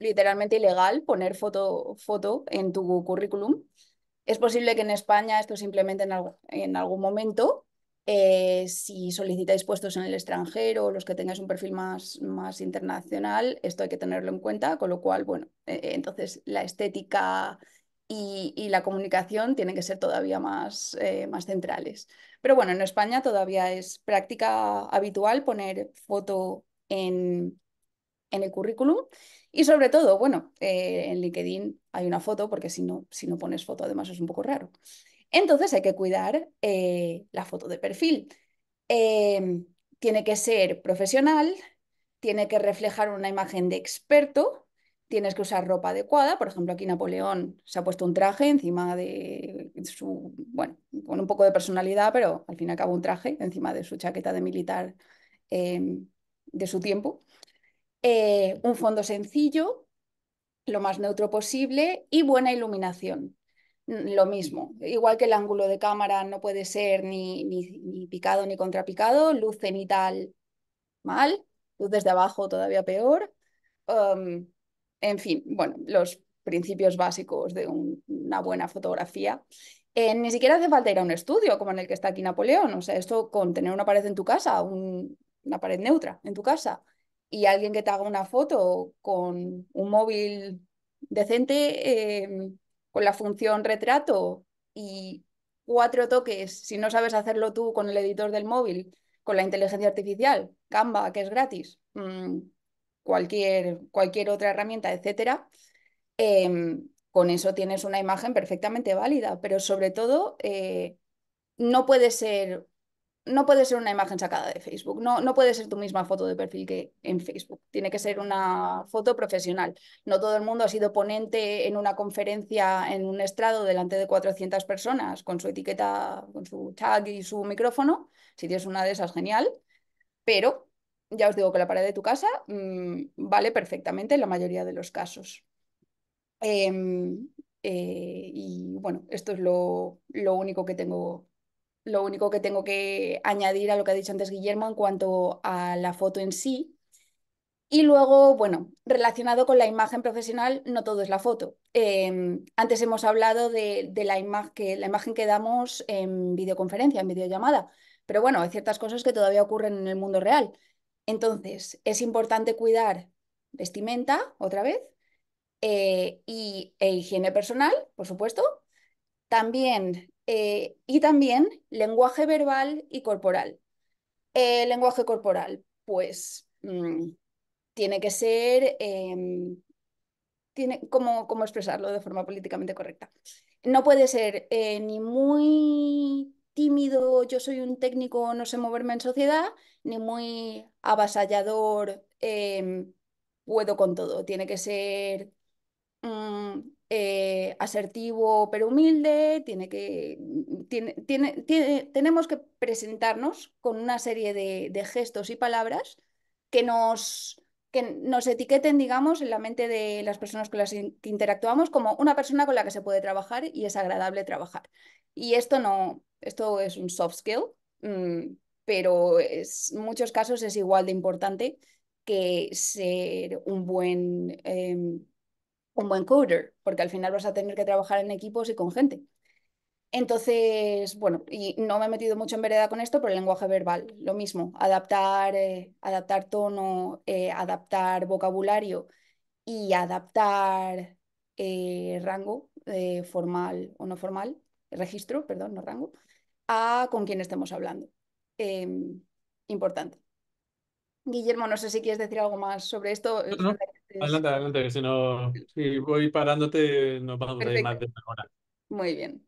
literalmente ilegal poner foto, foto en tu currículum. Es posible que en España esto simplemente en, algún momento. Eh, si solicitáis puestos en el extranjero, los que tengáis un perfil más, más internacional, esto hay que tenerlo en cuenta, con lo cual, bueno, eh, entonces la estética y, la comunicación tienen que ser todavía más, eh, más centrales. Pero bueno, en España todavía es práctica habitual poner foto en, el currículum y sobre todo, bueno, eh, en LinkedIn hay una foto porque si no, si no pones foto además es un poco raro. Entonces hay que cuidar eh, la foto de perfil. Em, tiene que ser profesional, tiene que reflejar una imagen de experto Tienes que usar ropa adecuada, por ejemplo, aquí Napoleón se ha puesto un traje encima de su, bueno, con un poco de personalidad, pero al fin y al cabo un traje encima de su chaqueta de militar em, de su tiempo. Eh, un fondo sencillo, lo más neutro posible y buena iluminación. Mm, lo mismo, igual que el ángulo de cámara no puede ser ni, ni, picado ni contrapicado, luz cenital mal, luz desde abajo todavía peor. Em, en fin, bueno, los principios básicos de una buena fotografía. Eh, ni siquiera hace falta ir a un estudio como en el que está aquí Napoleón. O sea, esto con tener una pared en tu casa, una pared neutra en tu casa, y alguien que te haga una foto con un móvil decente, eh, con la función retrato y cuatro toques, si no sabes hacerlo tú con el editor del móvil, con la inteligencia artificial, Canva, que es gratis, mm, cualquier, cualquier otra herramienta, etcétera, em, con eso tienes una imagen perfectamente válida, pero sobre todo eh, no puede ser no puede ser una imagen sacada de Facebook, no, no puede ser tu misma foto de perfil que en Facebook, tiene que ser una foto profesional. No todo el mundo ha sido ponente en una conferencia, en un estrado delante de 400 personas con su etiqueta, con su tag y su micrófono. Si tienes una de esas, genial, pero ya os digo que la pared de tu casa mm, vale perfectamente en la mayoría de los casos. Em, eh, y bueno, esto es lo, único que tengo. Lo único que tengo que añadir a lo que ha dicho antes Guillermo en cuanto a la foto en sí. Y luego, bueno, relacionado con la imagen profesional, no todo es la foto. Em, antes hemos hablado de, la, imagen que, la imagen que damos en videoconferencia, en videollamada. Pero bueno, hay ciertas cosas que todavía ocurren en el mundo real. Entonces, es importante cuidar vestimenta, otra vez, eh, y, e higiene personal, por supuesto, también, eh, y también lenguaje verbal y corporal. El eh, lenguaje corporal, pues, mm, tiene que ser, em, tiene, ¿cómo, expresarlo de forma políticamente correcta? No puede ser ni muy tímido, yo soy un técnico, no sé moverme en sociedad, ni muy avasallador, em, puedo con todo. Tiene que ser mm, eh, asertivo pero humilde, tiene que, mm, tenemos que presentarnos con una serie de gestos y palabras que nos que nos etiqueten, digamos, en la mente de las personas con las que interactuamos como una persona con la que se puede trabajar y es agradable trabajar. Y esto no, esto es un soft skill, mm, pero en muchos casos es igual de importante que ser un buen, em, un buen coder, porque al final vas a tener que trabajar en equipos y con gente. Entonces, bueno, y no me he metido mucho en vereda con esto, pero el lenguaje verbal, lo mismo, adaptar, eh, adaptar tono, eh, adaptar vocabulario y adaptar eh, rango formal o no formal, registro, perdón, no rango, a con quién estemos hablando. Em, importante. Guillermo, no sé si quieres decir algo más sobre esto. Adelante, este Adelante, adelante, si no, si voy parándote, nos vamos a ir más de una hora. Muy bien.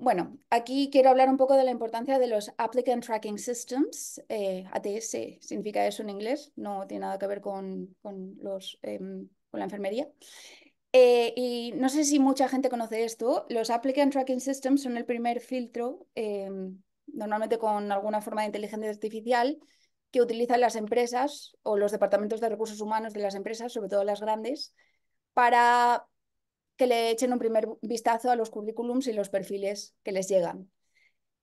Bueno, aquí quiero hablar un poco de la importancia de los Applicant Tracking Systems. Eh, ATS significa eso en inglés, no tiene nada que ver con, los, em, con la enfermería. Eh, y no sé si mucha gente conoce esto. Los Applicant Tracking Systems son el primer filtro, em, normalmente con alguna forma de inteligencia artificial, que utilizan las empresas o los departamentos de recursos humanos de las empresas, sobre todo las grandes, para que le echen un primer vistazo a los currículums y los perfiles que les llegan.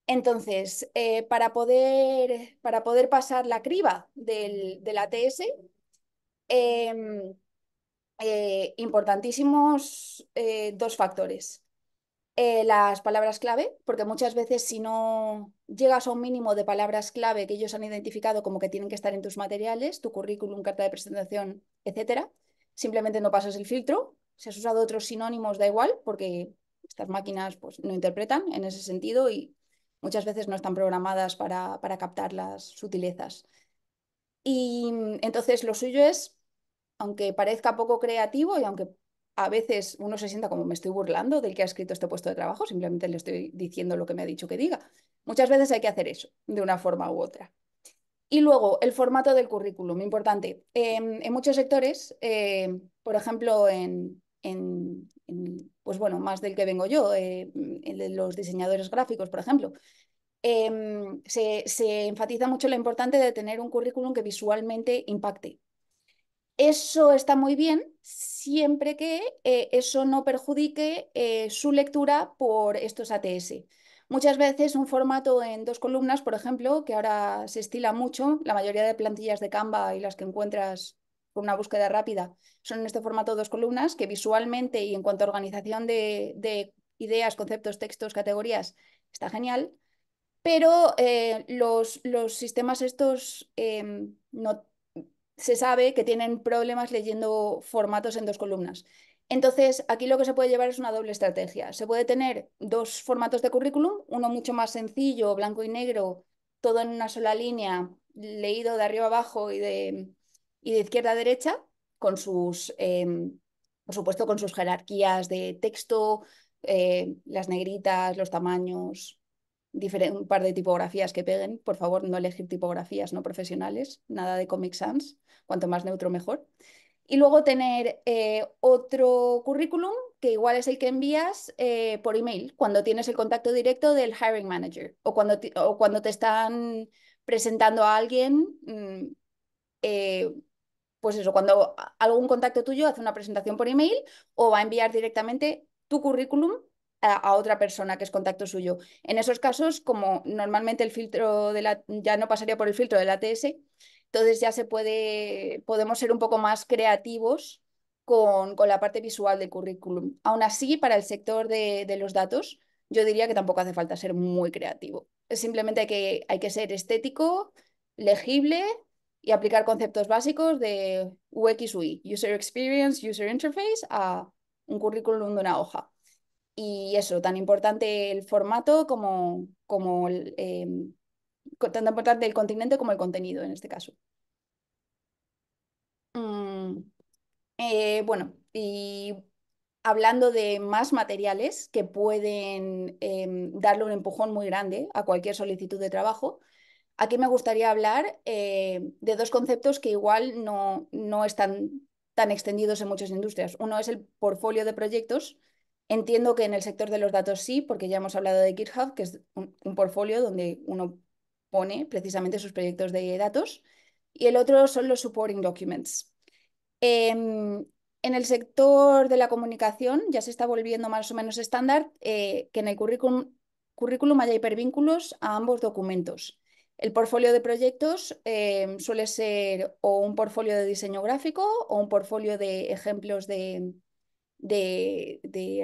Entonces, eh, para, poder, para, poder, pasar la criba del, la ATS, em, eh, importantísimos eh, dos factores. las palabras clave, porque muchas veces si no llegas a un mínimo de palabras clave que ellos han identificado como que tienen que estar en tus materiales, tu currículum, carta de presentación, etc. simplemente no pasas el filtro si has usado otros sinónimos, da igual, porque estas máquinas pues, no interpretan en ese sentido y muchas veces no están programadas para, para captar las sutilezas. Y entonces lo suyo es, aunque parezca poco creativo y aunque a veces uno se sienta como me estoy burlando del que ha escrito este puesto de trabajo, simplemente le estoy diciendo lo que me ha dicho que diga. Muchas veces hay que hacer eso, de una forma u otra. Y luego, el formato del currículum, importante. en muchos sectores, eh, por ejemplo, en, en, pues bueno, más del que vengo yo, eh, en los diseñadores gráficos, por ejemplo. Em, se, enfatiza mucho la importante de tener un currículum que visualmente impacte. Eso está muy bien siempre que eh, eso no perjudique eh, su lectura por estos ATS. Muchas veces un formato en dos columnas, por ejemplo, que ahora se estila mucho, la mayoría de plantillas de Canva y las que encuentras por una búsqueda rápida. Son en este formato dos columnas que visualmente y en cuanto a organización de, ideas, conceptos, textos, categorías, está genial. Pero eh, los, los, sistemas estos em, no, se sabe que tienen problemas leyendo formatos en dos columnas. Entonces, aquí lo que se puede llevar es una doble estrategia. Se puede tener dos formatos de currículum, uno mucho más sencillo, blanco y negro, todo en una sola línea, leído de arriba abajo y de y de izquierda a derecha, con sus, em, por supuesto, con sus jerarquías de texto, eh, las negritas, los tamaños, un par de tipografías que peguen. Por favor, no elegir tipografías no profesionales, nada de Comic Sans, cuanto más neutro mejor. Y luego tener eh, otro currículum, que igual es el que envías eh, por email, cuando tienes el contacto directo del hiring manager o cuando te, cuando te están presentando a alguien mm, pues eso, cuando algún contacto tuyo hace una presentación por email o va a enviar directamente tu currículum a, otra persona que es contacto suyo. En esos casos, como normalmente el filtro de la, ya no pasaría por el filtro del ATS, entonces ya se puede, podemos ser un poco más creativos con, con la parte visual del currículum. Aún así, para el sector de, de los datos, yo diría que tampoco hace falta ser muy creativo. Simplemente que, hay que ser estético, legible y aplicar conceptos básicos de UX, UI, User Experience, User Interface, a un currículum de una hoja. Y eso, tan importante el formato como, como el, em, tan importante el continente como el contenido en este caso. Mm, eh, bueno, y hablando de más materiales que pueden em, darle un empujón muy grande a cualquier solicitud de trabajo, aquí me gustaría hablar eh, de dos conceptos que igual no, no están tan extendidos en muchas industrias. Uno es el portfolio de proyectos. Entiendo que en el sector de los datos sí, porque ya hemos hablado de GitHub, que es un, portfolio donde uno pone precisamente sus proyectos de datos. Y el otro son los supporting documents. Em, en el sector de la comunicación ya se está volviendo más o menos estándar eh, que en el currículum haya hipervínculos a ambos documentos. El portfolio de proyectos em, suele ser o un portfolio de diseño gráfico o un portfolio de ejemplos de,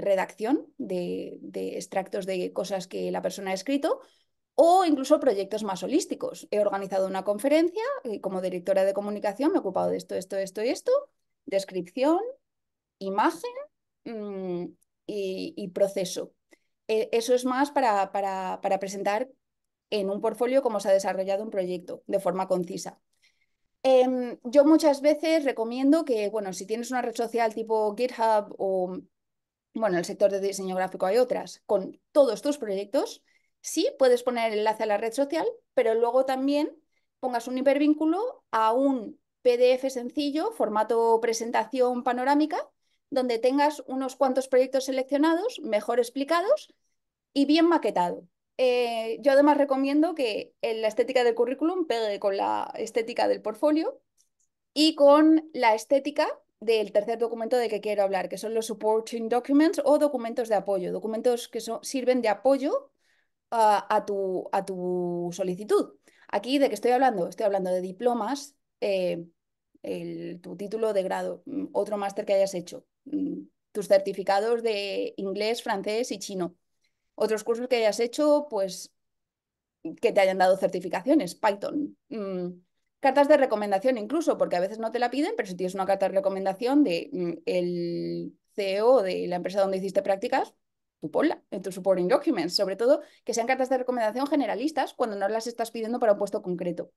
redacción, de, extractos de cosas que la persona ha escrito, o incluso proyectos más holísticos. He organizado una conferencia y eh, como directora de comunicación me he ocupado de esto, esto, esto y esto, descripción, imagen mm, y, proceso. E, eso es más para, para, para presentar en un portfolio cómo se ha desarrollado un proyecto de forma concisa. Em, yo muchas veces recomiendo que, bueno, si tienes una red social tipo GitHub o, bueno, en el sector de diseño gráfico hay otras, con todos tus proyectos, sí puedes poner el enlace a la red social, pero luego también pongas un hipervínculo a un PDF sencillo, formato presentación panorámica, donde tengas unos cuantos proyectos seleccionados, mejor explicados y bien maquetado. Eh, yo además recomiendo que la estética del currículum pegue con la estética del portfolio y con la estética del tercer documento de que quiero hablar, que son los supporting documents o documentos de apoyo, documentos que sirven de apoyo ah, a, tu, solicitud. Aquí de qué estoy hablando? Estoy hablando de diplomas, eh, tu título de grado, mm, otro máster que hayas hecho, mm, tus certificados de inglés, francés y chino. Otros cursos que hayas hecho, pues que te hayan dado certificaciones, Python. Mm, cartas de recomendación incluso, porque a veces no te la piden, pero si tienes una carta de recomendación de mm, el CEO de la empresa donde hiciste prácticas, tú ponla en tu supporting documents, sobre todo que sean cartas de recomendación generalistas cuando no las estás pidiendo para un puesto concreto.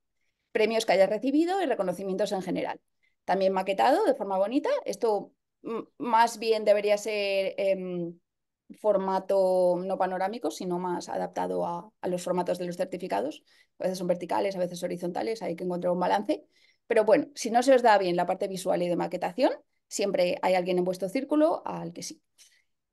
Premios que hayas recibido y reconocimientos en general. También maquetado de forma bonita, esto mm, más bien debería ser em, formato no panorámico, sino más adaptado a, los formatos de los certificados. A veces son verticales, a veces horizontales, hay que encontrar un balance. Pero bueno, si no se os da bien la parte visual y de maquetación, siempre hay alguien en vuestro círculo al que sí.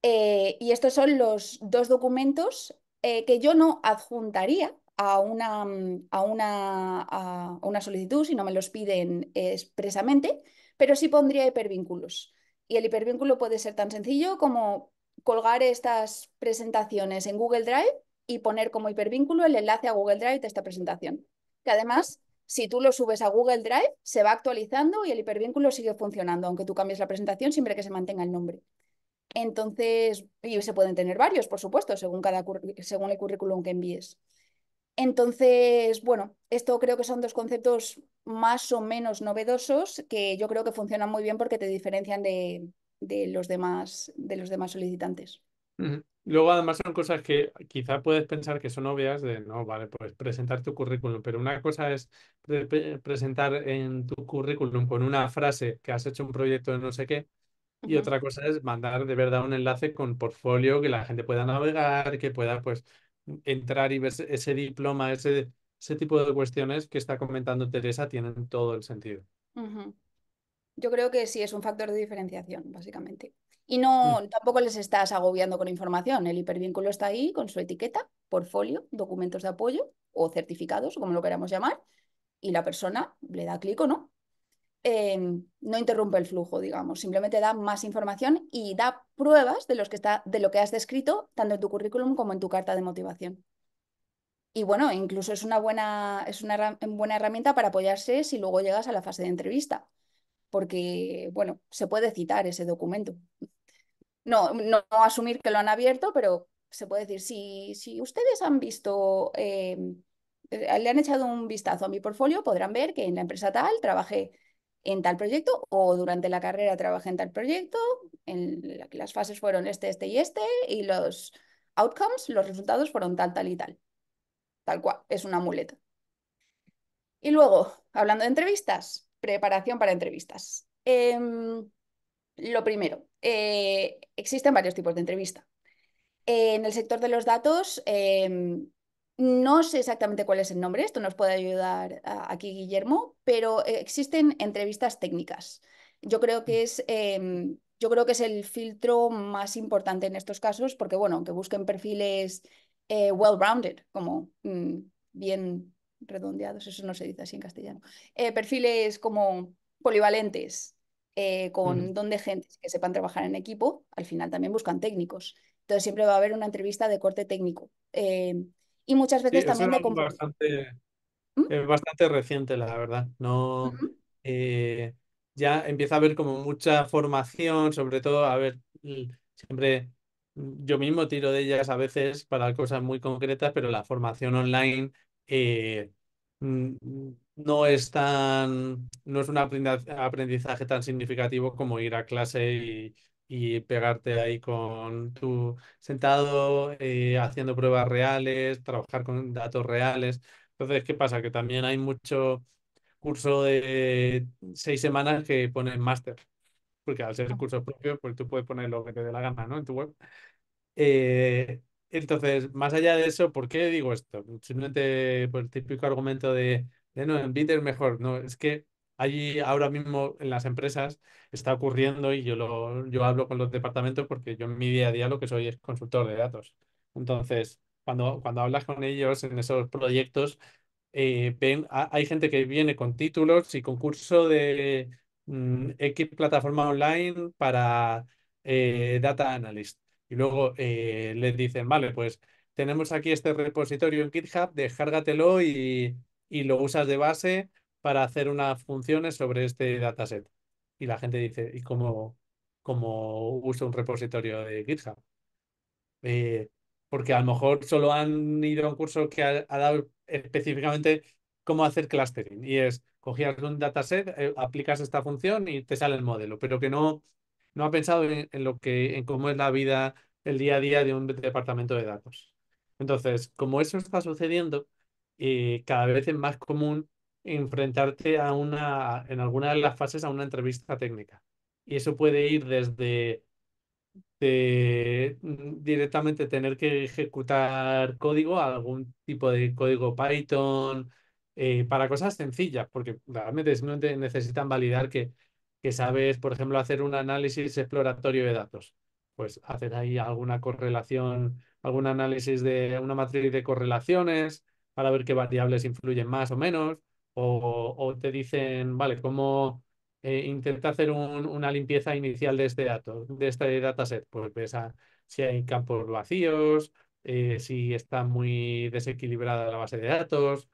Eh, y estos son los dos documentos eh, que yo no adjuntaría a una, mm, a una, a una solicitud si no me los piden expresamente, pero sí pondría hipervínculos. Y el hipervínculo puede ser tan sencillo como colgar estas presentaciones en Google Drive y poner como hipervínculo el enlace a Google Drive de esta presentación. Que además, si tú lo subes a Google Drive, se va actualizando y el hipervínculo sigue funcionando, aunque tú cambies la presentación siempre que se mantenga el nombre. Entonces, y se pueden tener varios, por supuesto, según, cada, según el currículum que envíes. Entonces, bueno, esto creo que son dos conceptos más o menos novedosos que yo creo que funcionan muy bien porque te diferencian de, de los demás, de los demás solicitantes. Luego, además, son cosas que quizá puedes pensar que son obvias de, no, vale, pues presentar tu currículum, pero una cosa es presentar en tu currículum con una frase que has hecho un proyecto de no sé qué, y otra cosa es mandar de verdad un enlace con portfolio que la gente pueda navegar, que pueda pues entrar y ver ese diploma, ese, ese tipo de cuestiones que está comentando Teresa tienen todo el sentido. Yo creo que sí es un factor de diferenciación, básicamente. Y no, mm. tampoco les estás agobiando con información. El hipervínculo está ahí con su etiqueta, portfolio, documentos de apoyo o certificados, como lo queramos llamar, y la persona le da clic o no. Em, no interrumpe el flujo, digamos, simplemente da más información y da pruebas de, los que está, de lo que has descrito tanto en tu currículum como en tu carta de motivación. Y bueno, incluso es una buena, es una buena herramienta para apoyarse si luego llegas a la fase de entrevista porque, bueno, se puede citar ese documento. No, no, asumir que lo han abierto, pero se puede decir, si, si ustedes han visto, eh, eh, le han echado un vistazo a mi portfolio, podrán ver que en la empresa tal trabajé en tal proyecto o durante la carrera trabajé en tal proyecto, en la, las fases fueron este, este y este, y los outcomes, los resultados fueron tal, tal y tal. Tal cual, es una muleta. Y luego, hablando de entrevistas, Preparación para entrevistas. Em, lo primero, eh, existen varios tipos de entrevista. en el sector de los datos, em, no sé exactamente cuál es el nombre, esto nos puede ayudar aquí Guillermo, pero eh, existen entrevistas técnicas. Yo creo que es em, yo creo que es el filtro más importante en estos casos, porque bueno, aunque busquen perfiles eh, well-rounded, como mm, bien redondeados, eso no se dice así en castellano, eh, perfiles como polivalentes, eh, con donde gente que sepan trabajar en equipo, al final también buscan técnicos. Entonces siempre va a haber una entrevista de corte técnico. Eh, y muchas veces también de bastante, ¿Mm? Es bastante reciente, la verdad. No, ya empieza a haber como mucha formación, sobre todo, a ver, siempre mm, yo mismo tiro de ellas a veces para cosas muy concretas, pero la formación online eh, no es tan, no es un aprendizaje tan significativo como ir a clase y, pegarte ahí con tu sentado, eh, haciendo pruebas reales, trabajar con datos reales. Entonces, ¿qué pasa? Que también hay mucho curso de seis semanas que ponen máster, porque al ser ah. curso propio pues tú puedes poner lo que te dé la gana, ¿no? En tu web. Eh, entonces, más allá de eso, ¿por qué digo esto? Simplemente por el típico argumento de, no, en Bitter mejor. No, es que allí ahora mismo en las empresas está ocurriendo y yo, lo, yo hablo con los departamentos porque yo en mi día a día lo que soy es consultor de datos. Entonces, cuando, cuando hablas con ellos en esos proyectos, eh, hay gente que viene con títulos y concurso de mm, X plataforma online para eh, data analyst y luego eh, les dicen, vale, pues tenemos aquí este repositorio en GitHub, descárgatelo y, y lo usas de base para hacer unas funciones sobre este dataset. Y la gente dice, ¿y cómo, cómo uso un repositorio de GitHub? Eh, porque a lo mejor solo han ido a un curso que ha, dado específicamente cómo hacer clustering. Y es, cogías un dataset, eh, aplicas esta función y te sale el modelo, pero que no no ha pensado en, lo que, en cómo es la vida, el día a día de un departamento de datos. Entonces, como eso está sucediendo, eh, cada vez es más común enfrentarte a una, en alguna de las fases a una entrevista técnica. Y eso puede ir desde mm, directamente tener que ejecutar código, algún tipo de código Python, eh, para cosas sencillas, porque realmente necesitan validar que que sabes, por ejemplo, hacer un análisis exploratorio de datos. Pues hacer ahí alguna correlación, algún análisis de una matriz de correlaciones para ver qué variables influyen más o menos, o, te dicen, vale, cómo eh, intenta hacer una limpieza inicial de este dato, de este dataset. Pues ves si hay campos vacíos, eh, si está muy desequilibrada la base de datos,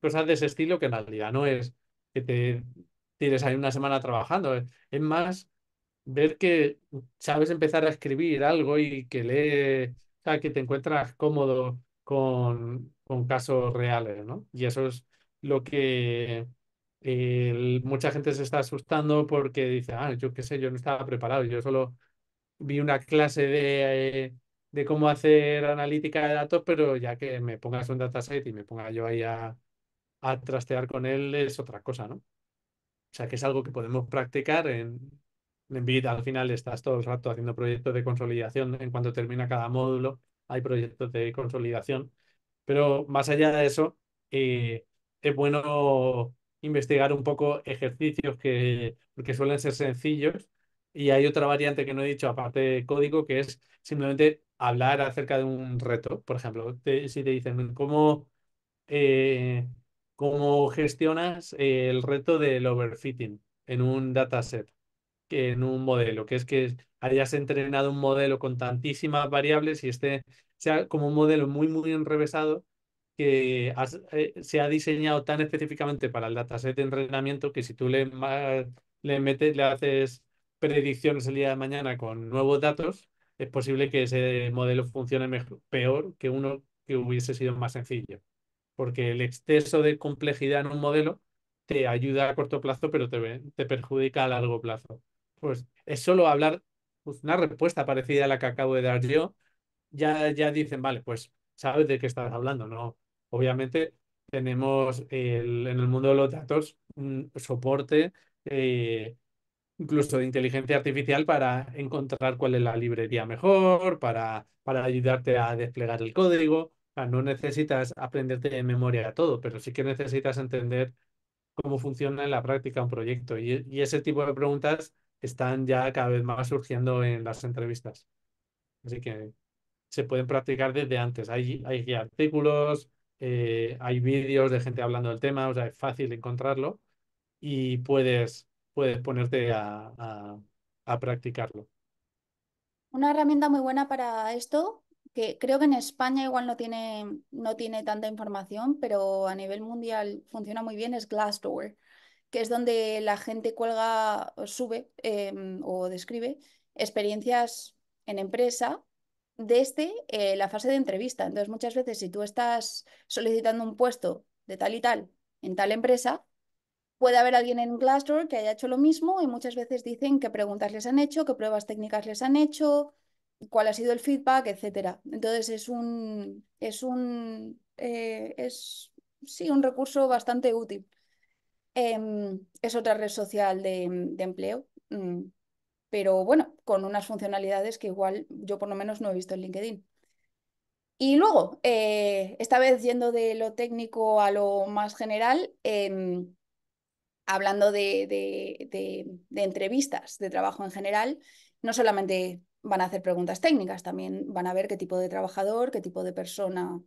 cosas de ese estilo que en realidad no es que te tienes ahí una semana trabajando. Es más, ver que sabes empezar a escribir algo y que lee, que te encuentras cómodo con, con casos reales, ¿no? Y eso es lo que mucha gente se está asustando porque dice, ah, yo qué sé, yo no estaba preparado, yo solo vi una clase de... Eh, de cómo hacer analítica de datos, pero ya que me pongas un dataset y me ponga yo ahí a trastear con él es otra cosa, ¿no? O sea, que es algo que podemos practicar en, en Al final estás todo el rato haciendo proyectos de consolidación. En cuanto termina cada módulo, hay proyectos de consolidación. Pero más allá de eso, eh, es bueno investigar un poco ejercicios que que suelen ser sencillos. Y hay otra variante que no he dicho, aparte de código, que es simplemente hablar acerca de un reto. Por ejemplo, si te dicen cómo eh, ¿Cómo gestionas el reto del overfitting en un dataset, en un modelo? Que es que hayas entrenado un modelo con tantísimas variables y este sea como un modelo muy, muy enrevesado que eh, se ha diseñado tan específicamente para el dataset de entrenamiento que si tú le, le metes, le haces predicciones el día de mañana con nuevos datos, es posible que ese modelo funcione mejor, peor que uno que hubiese sido más sencillo porque el exceso de complejidad en un modelo te ayuda a corto plazo, pero te, perjudica a largo plazo. Pues es solo hablar, pues, una respuesta parecida a la que acabo de dar yo, ya, ya dicen, vale, pues sabes de qué estás hablando, ¿no? Obviamente tenemos en el mundo de los datos un soporte eh, incluso de inteligencia artificial para encontrar cuál es la librería mejor, para, para ayudarte a desplegar el código no necesitas aprenderte de memoria todo, pero sí que necesitas entender cómo funciona en la práctica un proyecto. Y, ese tipo de preguntas están ya cada vez más surgiendo en las entrevistas. Así que se pueden practicar desde antes. Hay, hay artículos, eh, hay vídeos de gente hablando del tema, o sea, es fácil encontrarlo y puedes, puedes ponerte a, a practicarlo. Una herramienta muy buena para esto que creo que en España igual no tiene, no tiene tanta información, pero a nivel mundial funciona muy bien, es Glassdoor, que es donde la gente cuelga, sube em, o describe experiencias en empresa desde eh, la fase de entrevista. Entonces, muchas veces si tú estás solicitando un puesto de tal y tal en tal empresa, puede haber alguien en Glassdoor que haya hecho lo mismo y muchas veces dicen qué preguntas les han hecho, qué pruebas técnicas les han hecho, cuál ha sido el feedback, etcétera. Entonces es un, es un, eh, es, sí, un recurso bastante útil. Em, es otra red social de, em, empleo, mm, pero bueno, con unas funcionalidades que igual yo por lo menos no he visto en LinkedIn. Y luego, eh, esta vez yendo de lo técnico a lo más general, em, hablando de, entrevistas de trabajo en general, no solamente van a hacer preguntas técnicas también, van a ver qué tipo de trabajador, qué tipo de persona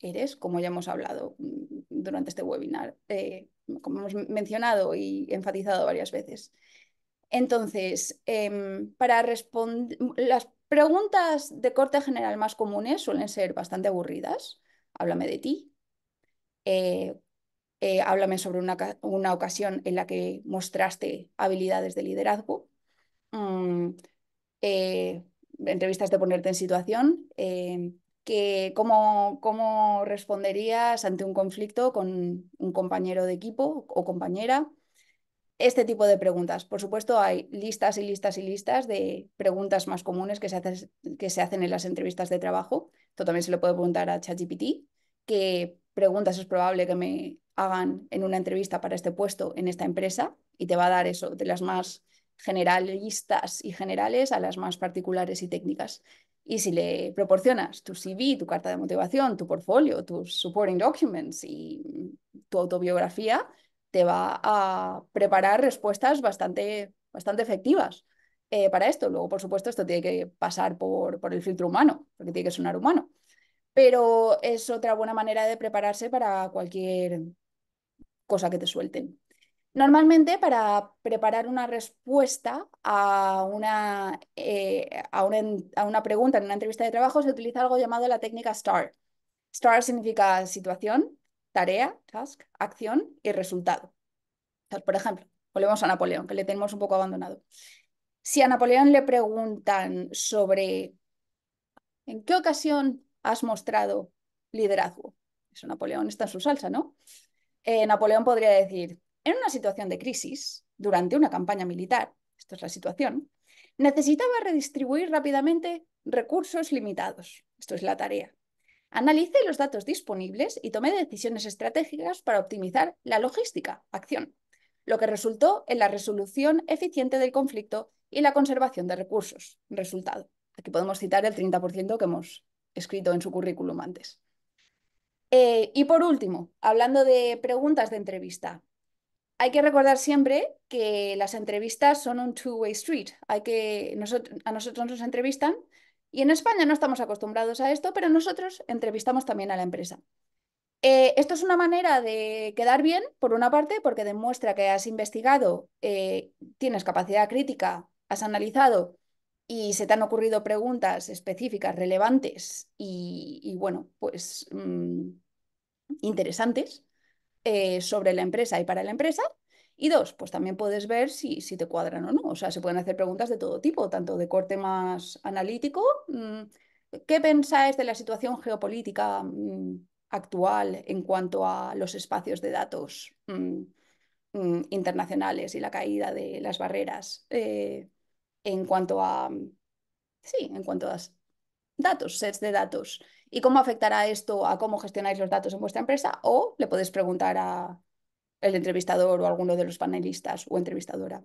eres, como ya hemos hablado mm, durante este webinar, eh, como hemos mencionado y enfatizado varias veces. Entonces, em, para responder, las preguntas de corte general más comunes suelen ser bastante aburridas. Háblame de ti. Eh, eh, háblame sobre una, ocasión en la que mostraste habilidades de liderazgo. Mm, eh, entrevistas de ponerte en situación, eh, que cómo, cómo, responderías ante un conflicto con un compañero de equipo o compañera. Este tipo de preguntas. Por supuesto, hay listas y listas y listas de preguntas más comunes que se, que se hacen en las entrevistas de trabajo. Tú también se lo puede preguntar a ChatGPT, qué preguntas es probable que me hagan en una entrevista para este puesto en esta empresa y te va a dar eso, de las más generalistas y generales a las más particulares y técnicas. Y si le proporcionas tu CV, tu carta de motivación, tu portfolio, tus supporting documents y tu autobiografía, te va a preparar respuestas bastante, bastante efectivas eh, para esto. Luego, por supuesto, esto tiene que pasar por, por el filtro humano, porque tiene que sonar humano. Pero es otra buena manera de prepararse para cualquier cosa que te suelten. Normalmente para preparar una respuesta a una, eh, a, una, pregunta en una entrevista de trabajo se utiliza algo llamado la técnica STAR. STAR significa situación, tarea, task, acción y resultado. Por ejemplo, volvemos a Napoleón, que le tenemos un poco abandonado. Si a Napoleón le preguntan sobre en qué ocasión has mostrado liderazgo, eso Napoleón está en su salsa, ¿no? Eh, Napoleón podría decir, en una situación de crisis, durante una campaña militar, esto es la situación, necesitaba redistribuir rápidamente recursos limitados. Esto es la tarea. Analicé los datos disponibles y tomé decisiones estratégicas para optimizar la logística, acción, lo que resultó en la resolución eficiente del conflicto y la conservación de recursos, resultado. Aquí podemos citar el 30% que hemos escrito en su currículum antes. Eh, y por último, hablando de preguntas de entrevista, hay que recordar siempre que las entrevistas son un two-way street. Hay que, a nosotros nos entrevistan y en España no estamos acostumbrados a esto, pero nosotros entrevistamos también a la empresa. Eh, esto es una manera de quedar bien, por una parte, porque demuestra que has investigado, eh, tienes capacidad crítica, has analizado y se te han ocurrido preguntas específicas, relevantes y, bueno, pues mm, interesantes. Eh, sobre la empresa y para la empresa. Y dos, pues también puedes ver si, te cuadran o no. O sea, se pueden hacer preguntas de todo tipo, tanto de corte más analítico. Mm, ¿Qué pensáis de la situación geopolítica mm, actual en cuanto a los espacios de datos mm, internacionales y la caída de las barreras? Eh, en cuanto a, sí, en cuanto a datos, sets de datos. ¿Y cómo afectará esto a cómo gestionáis los datos en vuestra empresa? O le podéis preguntar a el entrevistador o a alguno de los panelistas o entrevistadora.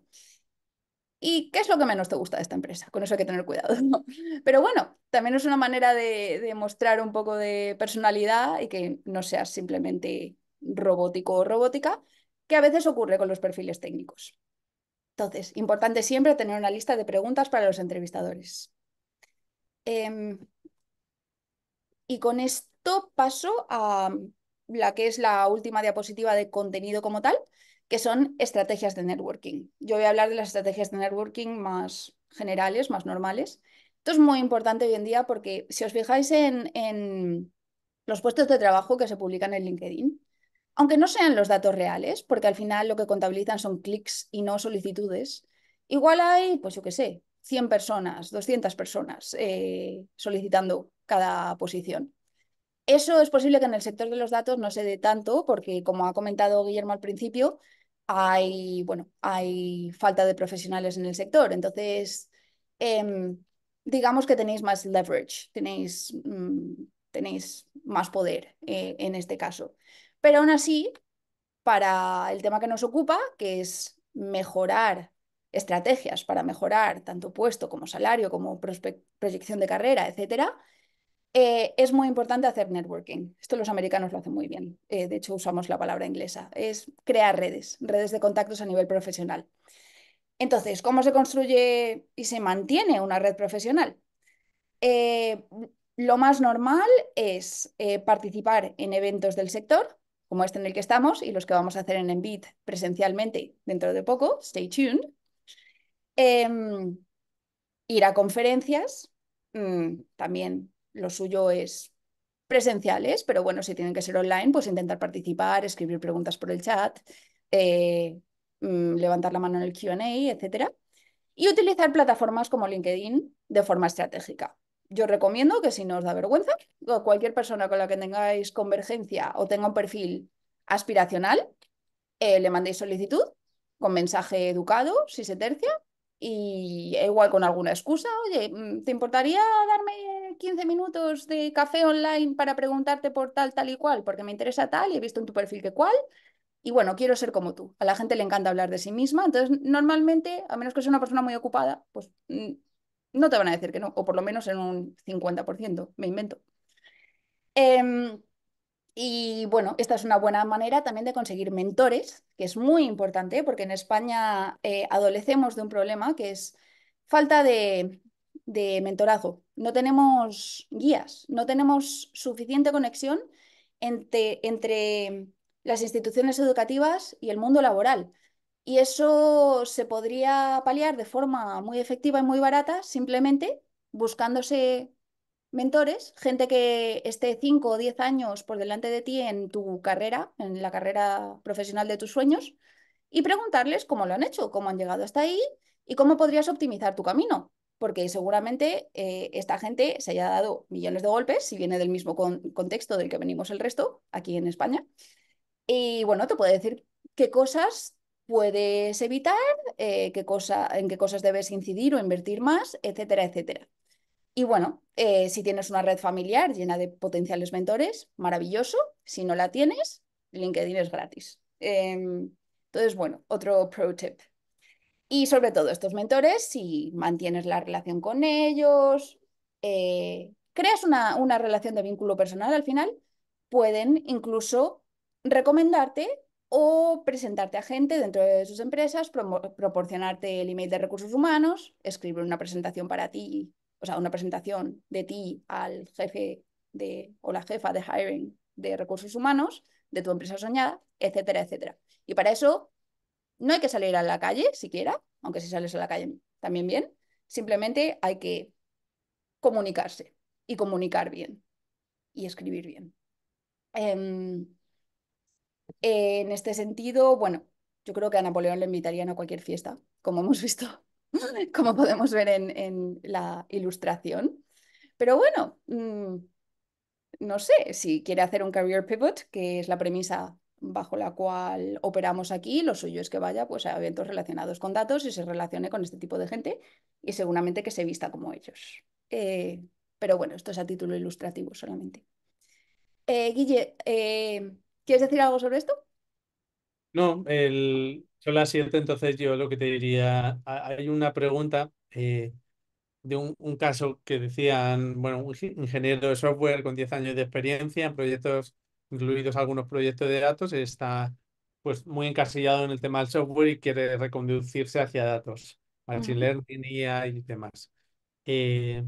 ¿Y qué es lo que menos te gusta de esta empresa? Con eso hay que tener cuidado. Pero bueno, también es una manera de, mostrar un poco de personalidad y que no seas simplemente robótico o robótica, que a veces ocurre con los perfiles técnicos. Entonces, importante siempre tener una lista de preguntas para los entrevistadores. Em, y con esto paso a la que es la última diapositiva de contenido como tal, que son estrategias de networking. Yo voy a hablar de las estrategias de networking más generales, más normales. Esto es muy importante hoy en día porque si os fijáis en, los puestos de trabajo que se publican en LinkedIn, aunque no sean los datos reales, porque al final lo que contabilizan son clics y no solicitudes, igual hay, pues yo qué sé, 100 personas, 200 personas eh, solicitando cada posición. Eso es posible que en el sector de los datos no se dé tanto, porque como ha comentado Guillermo al principio, hay, bueno, hay falta de profesionales en el sector. Entonces, em, digamos que tenéis más leverage, tenéis, mm, tenéis más poder eh, en este caso. Pero aún así, para el tema que nos ocupa, que es mejorar estrategias para mejorar tanto puesto como salario, como proyección de carrera, etcétera, eh, es muy importante hacer networking. Esto los americanos lo hacen muy bien. Eh, de hecho, usamos la palabra inglesa. Es crear redes, redes de contactos a nivel profesional. Entonces, ¿cómo se construye y se mantiene una red profesional? Eh, lo más normal es participar en eventos del sector, como este en el que estamos y los que vamos a hacer en Envid presencialmente dentro de poco. Stay tuned. Em, ir a conferencias, mm, también lo suyo es presenciales, pero bueno, si tienen que ser online, pues intentar participar, escribir preguntas por el chat, eh, mm, levantar la mano en el QA, etc. Y utilizar plataformas como LinkedIn de forma estratégica. Yo recomiendo que si no os da vergüenza, cualquier persona con la que tengáis convergencia o tenga un perfil aspiracional, eh, le mandéis solicitud con mensaje educado, si se tercia, y e igual con alguna excusa, oye, mm, ¿te importaría darme 15 minutos de café online para preguntarte por tal, tal y cual, porque me interesa tal y he visto en tu perfil que cual. Y bueno, quiero ser como tú. A la gente le encanta hablar de sí misma. Entonces, normalmente, a menos que sea una persona muy ocupada, pues mm, no te van a decir que no, o por lo menos en un 50%, me invento. Em, y bueno, esta es una buena manera también de conseguir mentores, que es muy importante, porque en España eh, adolecemos de un problema que es falta de de mentorazo. No tenemos guías, no tenemos suficiente conexión entre, entre las instituciones educativas y el mundo laboral. Y eso se podría paliar de forma muy efectiva y muy barata simplemente buscándose mentores, gente que esté 5 o 10 años por delante de ti en tu carrera, en la carrera profesional de tus sueños, y preguntarles cómo lo han hecho, cómo han llegado hasta ahí y cómo podrías optimizar tu camino porque seguramente eh, esta gente se haya dado millones de golpes, si viene del mismo contexto del que venimos el resto, aquí en España. Y bueno, te puede decir qué cosas puedes evitar, eh, qué cosa, en qué cosas debes incidir o invertir más, etcétera, etcétera. Y bueno, eh, si tienes una red familiar llena de potenciales mentores, maravilloso. Si no la tienes, LinkedIn es gratis. Em, entonces, bueno, otro pro tip. Y sobre todo estos mentores, si mantienes la relación con ellos, eh, creas una, relación de vínculo personal al final, pueden incluso recomendarte o presentarte a gente dentro de sus empresas, proporcionarte el email de recursos humanos, escribir una presentación para ti, o sea, una presentación de ti al jefe de, o la jefa de hiring de recursos humanos de tu empresa soñada, etcétera, etcétera. Y para eso no hay que salir a la calle siquiera, aunque si sales a la calle también bien. Simplemente hay que comunicarse y comunicar bien y escribir bien. Em, en este sentido, bueno, yo creo que a Napoleón le invitarían a cualquier fiesta, como hemos visto, como podemos ver en, la ilustración. Pero bueno, mm, no sé, si quiere hacer un career pivot, que es la premisa bajo la cual operamos aquí, lo suyo es que vaya pues, a eventos relacionados con datos y se relacione con este tipo de gente y seguramente que se vista como ellos. Eh, pero bueno, esto es a título ilustrativo solamente. Eh, Guille, eh, ¿quieres decir algo sobre esto? No, el, son las entonces yo lo que te diría, hay una pregunta de un, un, caso que decían, bueno, un ingeniero de software con 10 años de experiencia en proyectos incluidos algunos proyectos de datos, está pues muy encasillado en el tema del software y quiere reconducirse hacia datos, machine learning, y demás. Eh,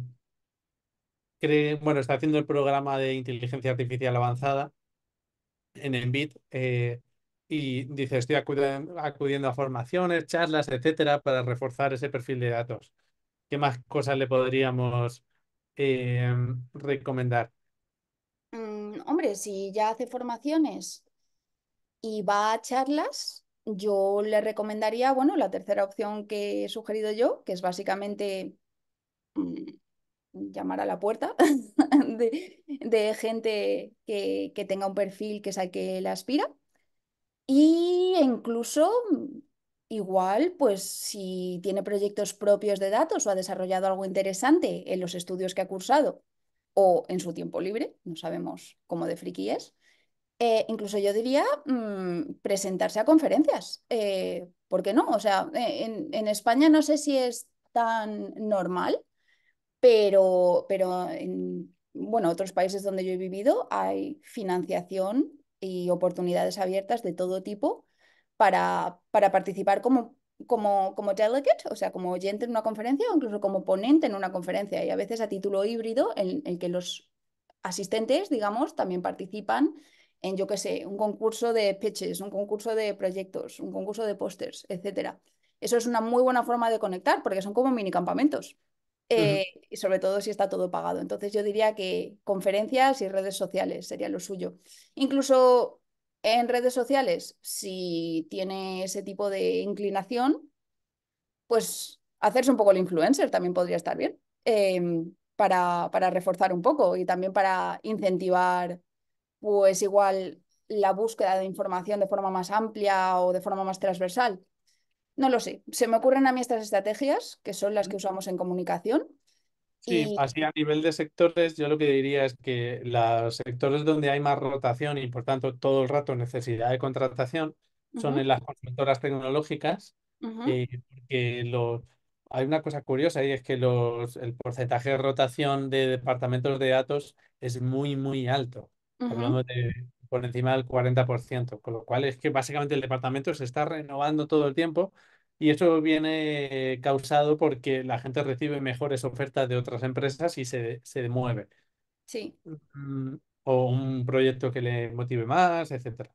bueno, está haciendo el programa de inteligencia artificial avanzada en Envid eh, y dice, estoy acudiendo a formaciones, charlas, etcétera, para reforzar ese perfil de datos. ¿Qué más cosas le podríamos eh, recomendar? hombre, si ya hace formaciones y va a charlas, yo le recomendaría, bueno, la tercera opción que he sugerido yo, que es básicamente mm, llamar a la puerta de, gente que, tenga un perfil que es al que le aspira. Y incluso Igual, pues si tiene proyectos propios de datos o ha desarrollado algo interesante en los estudios que ha cursado o en su tiempo libre, no sabemos cómo de friki es. Eh, incluso yo diría mm, presentarse a conferencias. Eh, ¿Por qué no? O sea, eh, en, España no sé si es tan normal, pero, pero en bueno, otros países donde yo he vivido hay financiación y oportunidades abiertas de todo tipo para, para participar como como, como delegate, o sea, como oyente en una conferencia o incluso como ponente en una conferencia y a veces a título híbrido en el que los asistentes, digamos, también participan en, yo qué sé, un concurso de pitches, un concurso de proyectos, un concurso de pósters, etc. Eso es una muy buena forma de conectar porque son como mini campamentos. Eh, y sobre todo si está todo pagado. Entonces yo diría que conferencias y redes sociales sería lo suyo. Incluso en redes sociales, si tiene ese tipo de inclinación, pues hacerse un poco el influencer también podría estar bien em, para, para, reforzar un poco y también para incentivar, pues igual, la búsqueda de información de forma más amplia o de forma más transversal. No lo sé. Se me ocurren a mí estas estrategias, que son las que usamos en comunicación, Sí, así a nivel de sectores, yo lo que diría es que los sectores donde hay más rotación y por tanto todo el rato necesidad de contratación son en las consultoras tecnológicas, y eh, porque hay una cosa curiosa y es que los, el porcentaje de rotación de departamentos de datos es muy, muy alto. por encima del 40%, con lo cual es que básicamente el departamento se está renovando todo el tiempo y eso viene causado porque la gente recibe mejores ofertas de otras empresas y se, se mueve. Sí. Mm, o un proyecto que le motive más, etc.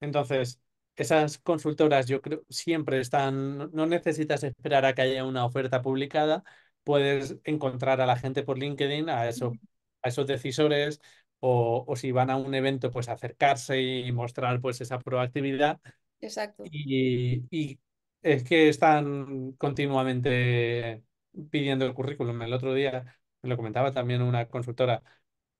Entonces, esas consultoras yo creo siempre están, no necesitas esperar a que haya una oferta publicada, puedes encontrar a la gente por LinkedIn, a, a esos decisores, o, si van a un evento, pues acercarse y mostrar pues esa proactividad. Exacto. y es que están continuamente pidiendo el currículum. El otro día me lo comentaba también una consultora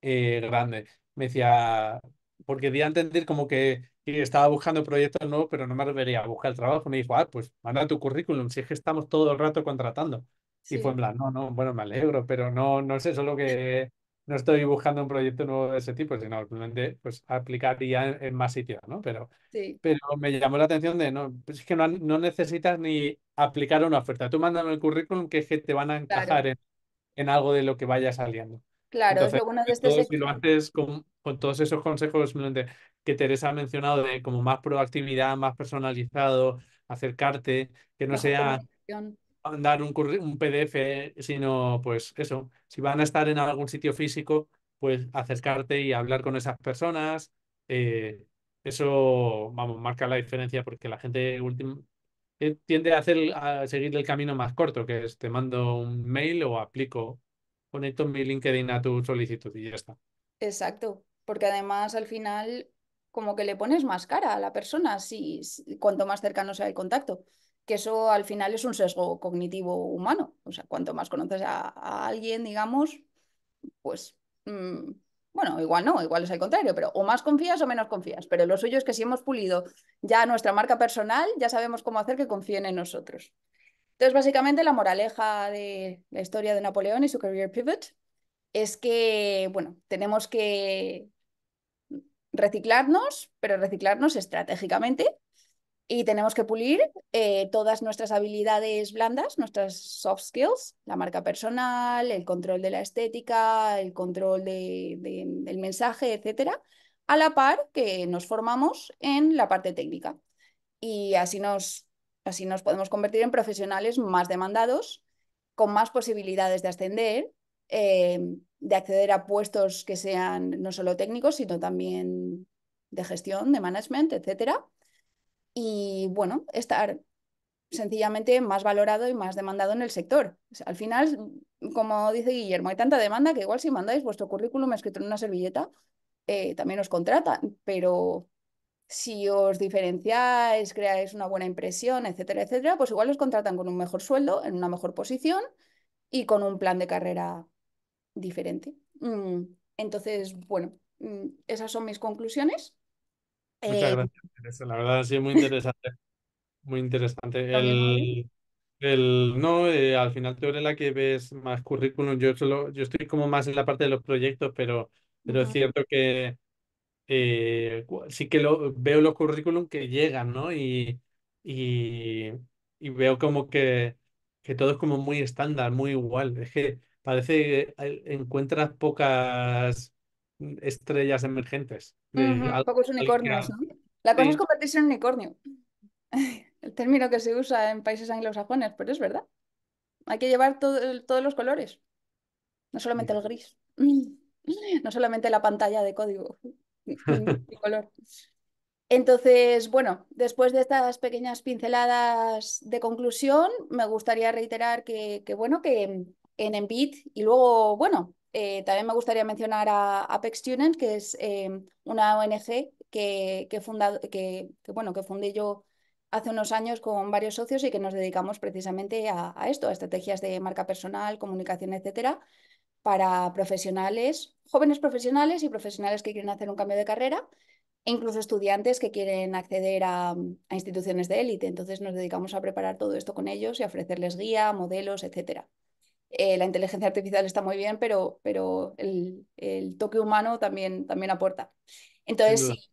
eh, grande. Me decía, porque di a entender como que, estaba buscando proyectos nuevos, pero no me atrevería a buscar trabajo. Me dijo, ah, pues manda tu currículum, si es que estamos todo el rato contratando. Y fue en plan, no, no, bueno, me alegro, pero no, no es solo que, no estoy buscando un proyecto nuevo de ese tipo, sino simplemente pues, aplicaría en, en más sitios, ¿no? Pero, pero me llamó la atención de, no, pues es que no, necesitas ni aplicar una oferta. Tú mándame el currículum que te van a encajar en, algo de lo que vaya saliendo. Claro, es lo de este Si lo haces con, todos esos consejos que Teresa ha mencionado de como más proactividad, más personalizado, acercarte, que no sea dar un, un PDF, sino pues eso, si van a estar en algún sitio físico, pues acercarte y hablar con esas personas. Eh, eso, vamos, marca la diferencia porque la gente último eh, tiende a, hacer, a seguir el camino más corto, que es te mando un mail o aplico, conecto mi LinkedIn a tu solicitud y ya está. Exacto, porque además al final como que le pones más cara a la persona si cuanto más cercano sea el contacto que eso al final es un sesgo cognitivo humano. O sea, cuanto más conoces a, alguien, digamos, pues, mm, bueno, igual no, igual es al contrario, pero o más confías o menos confías. Pero lo suyo es que si hemos pulido ya nuestra marca personal, ya sabemos cómo hacer que confíen en nosotros. Entonces, básicamente, la moraleja de la historia de Napoleón y su career pivot es que, bueno, tenemos que reciclarnos, pero reciclarnos estratégicamente y tenemos que pulir eh, todas nuestras habilidades blandas, nuestras soft skills, la marca personal, el control de la estética, el control del mensaje, etcétera, a la par que nos formamos en la parte técnica. Y así nos, así nos podemos convertir en profesionales más demandados, con más posibilidades de ascender, eh, de acceder a puestos que sean no solo técnicos, sino también de gestión, de management, etcétera y bueno, estar sencillamente más valorado y más demandado en el sector. al final, como dice Guillermo, hay tanta demanda que igual si mandáis vuestro currículum escrito en una servilleta, eh, también os contratan, pero si os diferenciáis, creáis una buena impresión, etcétera, etcétera, pues igual os contratan con un mejor sueldo, en una mejor posición y con un plan de carrera diferente. Mm, entonces, bueno, mm, esas son mis conclusiones. Muchas eh, gracias, La verdad, sí, muy interesante. Muy interesante. El, no, eh, al final tú eres la que ves más currículum. Yo solo, yo estoy como más en la parte de los proyectos, pero, pero es cierto que eh, sí que lo, veo los currículum que llegan, ¿no? Y, y, veo como que, que todo es como muy estándar, muy igual. Es que parece que encuentras pocas estrellas emergentes. Pocos unicornios, La cosa es convertirse en unicornio. El término que se usa en países anglosajones, pero es verdad. Hay que llevar todos los colores, no solamente el gris, no solamente la pantalla de código, color. Entonces, bueno, después de estas pequeñas pinceladas de conclusión, me gustaría reiterar que, que bueno, que en Envit y luego, bueno, eh, también me gustaría mencionar a Apex Students, que es em, una ONG que, que, fundé yo hace unos años con varios socios y que nos dedicamos precisamente a, esto, a estrategias de marca personal, comunicación, etcétera, para profesionales, jóvenes profesionales y profesionales que quieren hacer un cambio de carrera e incluso estudiantes que quieren acceder a, instituciones de élite. Entonces nos dedicamos a preparar todo esto con ellos y ofrecerles guía, modelos, etcétera. Eh, la inteligencia artificial está muy bien, pero, pero el, toque humano también, también aporta. Entonces,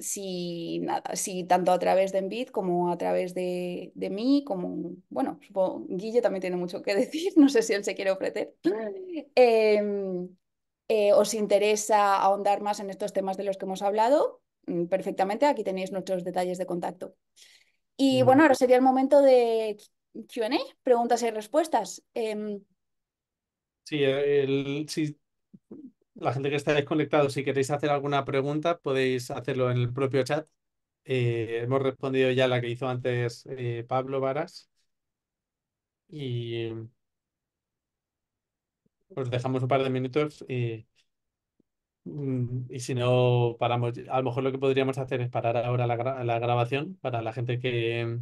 si, nada, si tanto a través de Envid como a través de, mí, como, bueno, supongo, Guille también tiene mucho que decir, no sé si él se quiere ofrecer. Em, eh, os interesa ahondar más en estos temas de los que hemos hablado, mm, perfectamente, aquí tenéis nuestros detalles de contacto. Y bueno, ahora sería el momento de QA, preguntas y respuestas. Em, Sí, el, si la gente que está desconectado, si queréis hacer alguna pregunta, podéis hacerlo en el propio chat. Eh, hemos respondido ya la que hizo antes eh, Pablo Varas. Y os dejamos un par de minutos mm, y, si no paramos, a lo mejor lo que podríamos hacer es parar ahora la grabación para la gente que,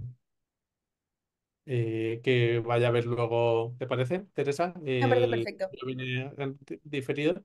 eh, que vaya a ver luego. ¿Te parece, Teresa? No, Me eh, diferido.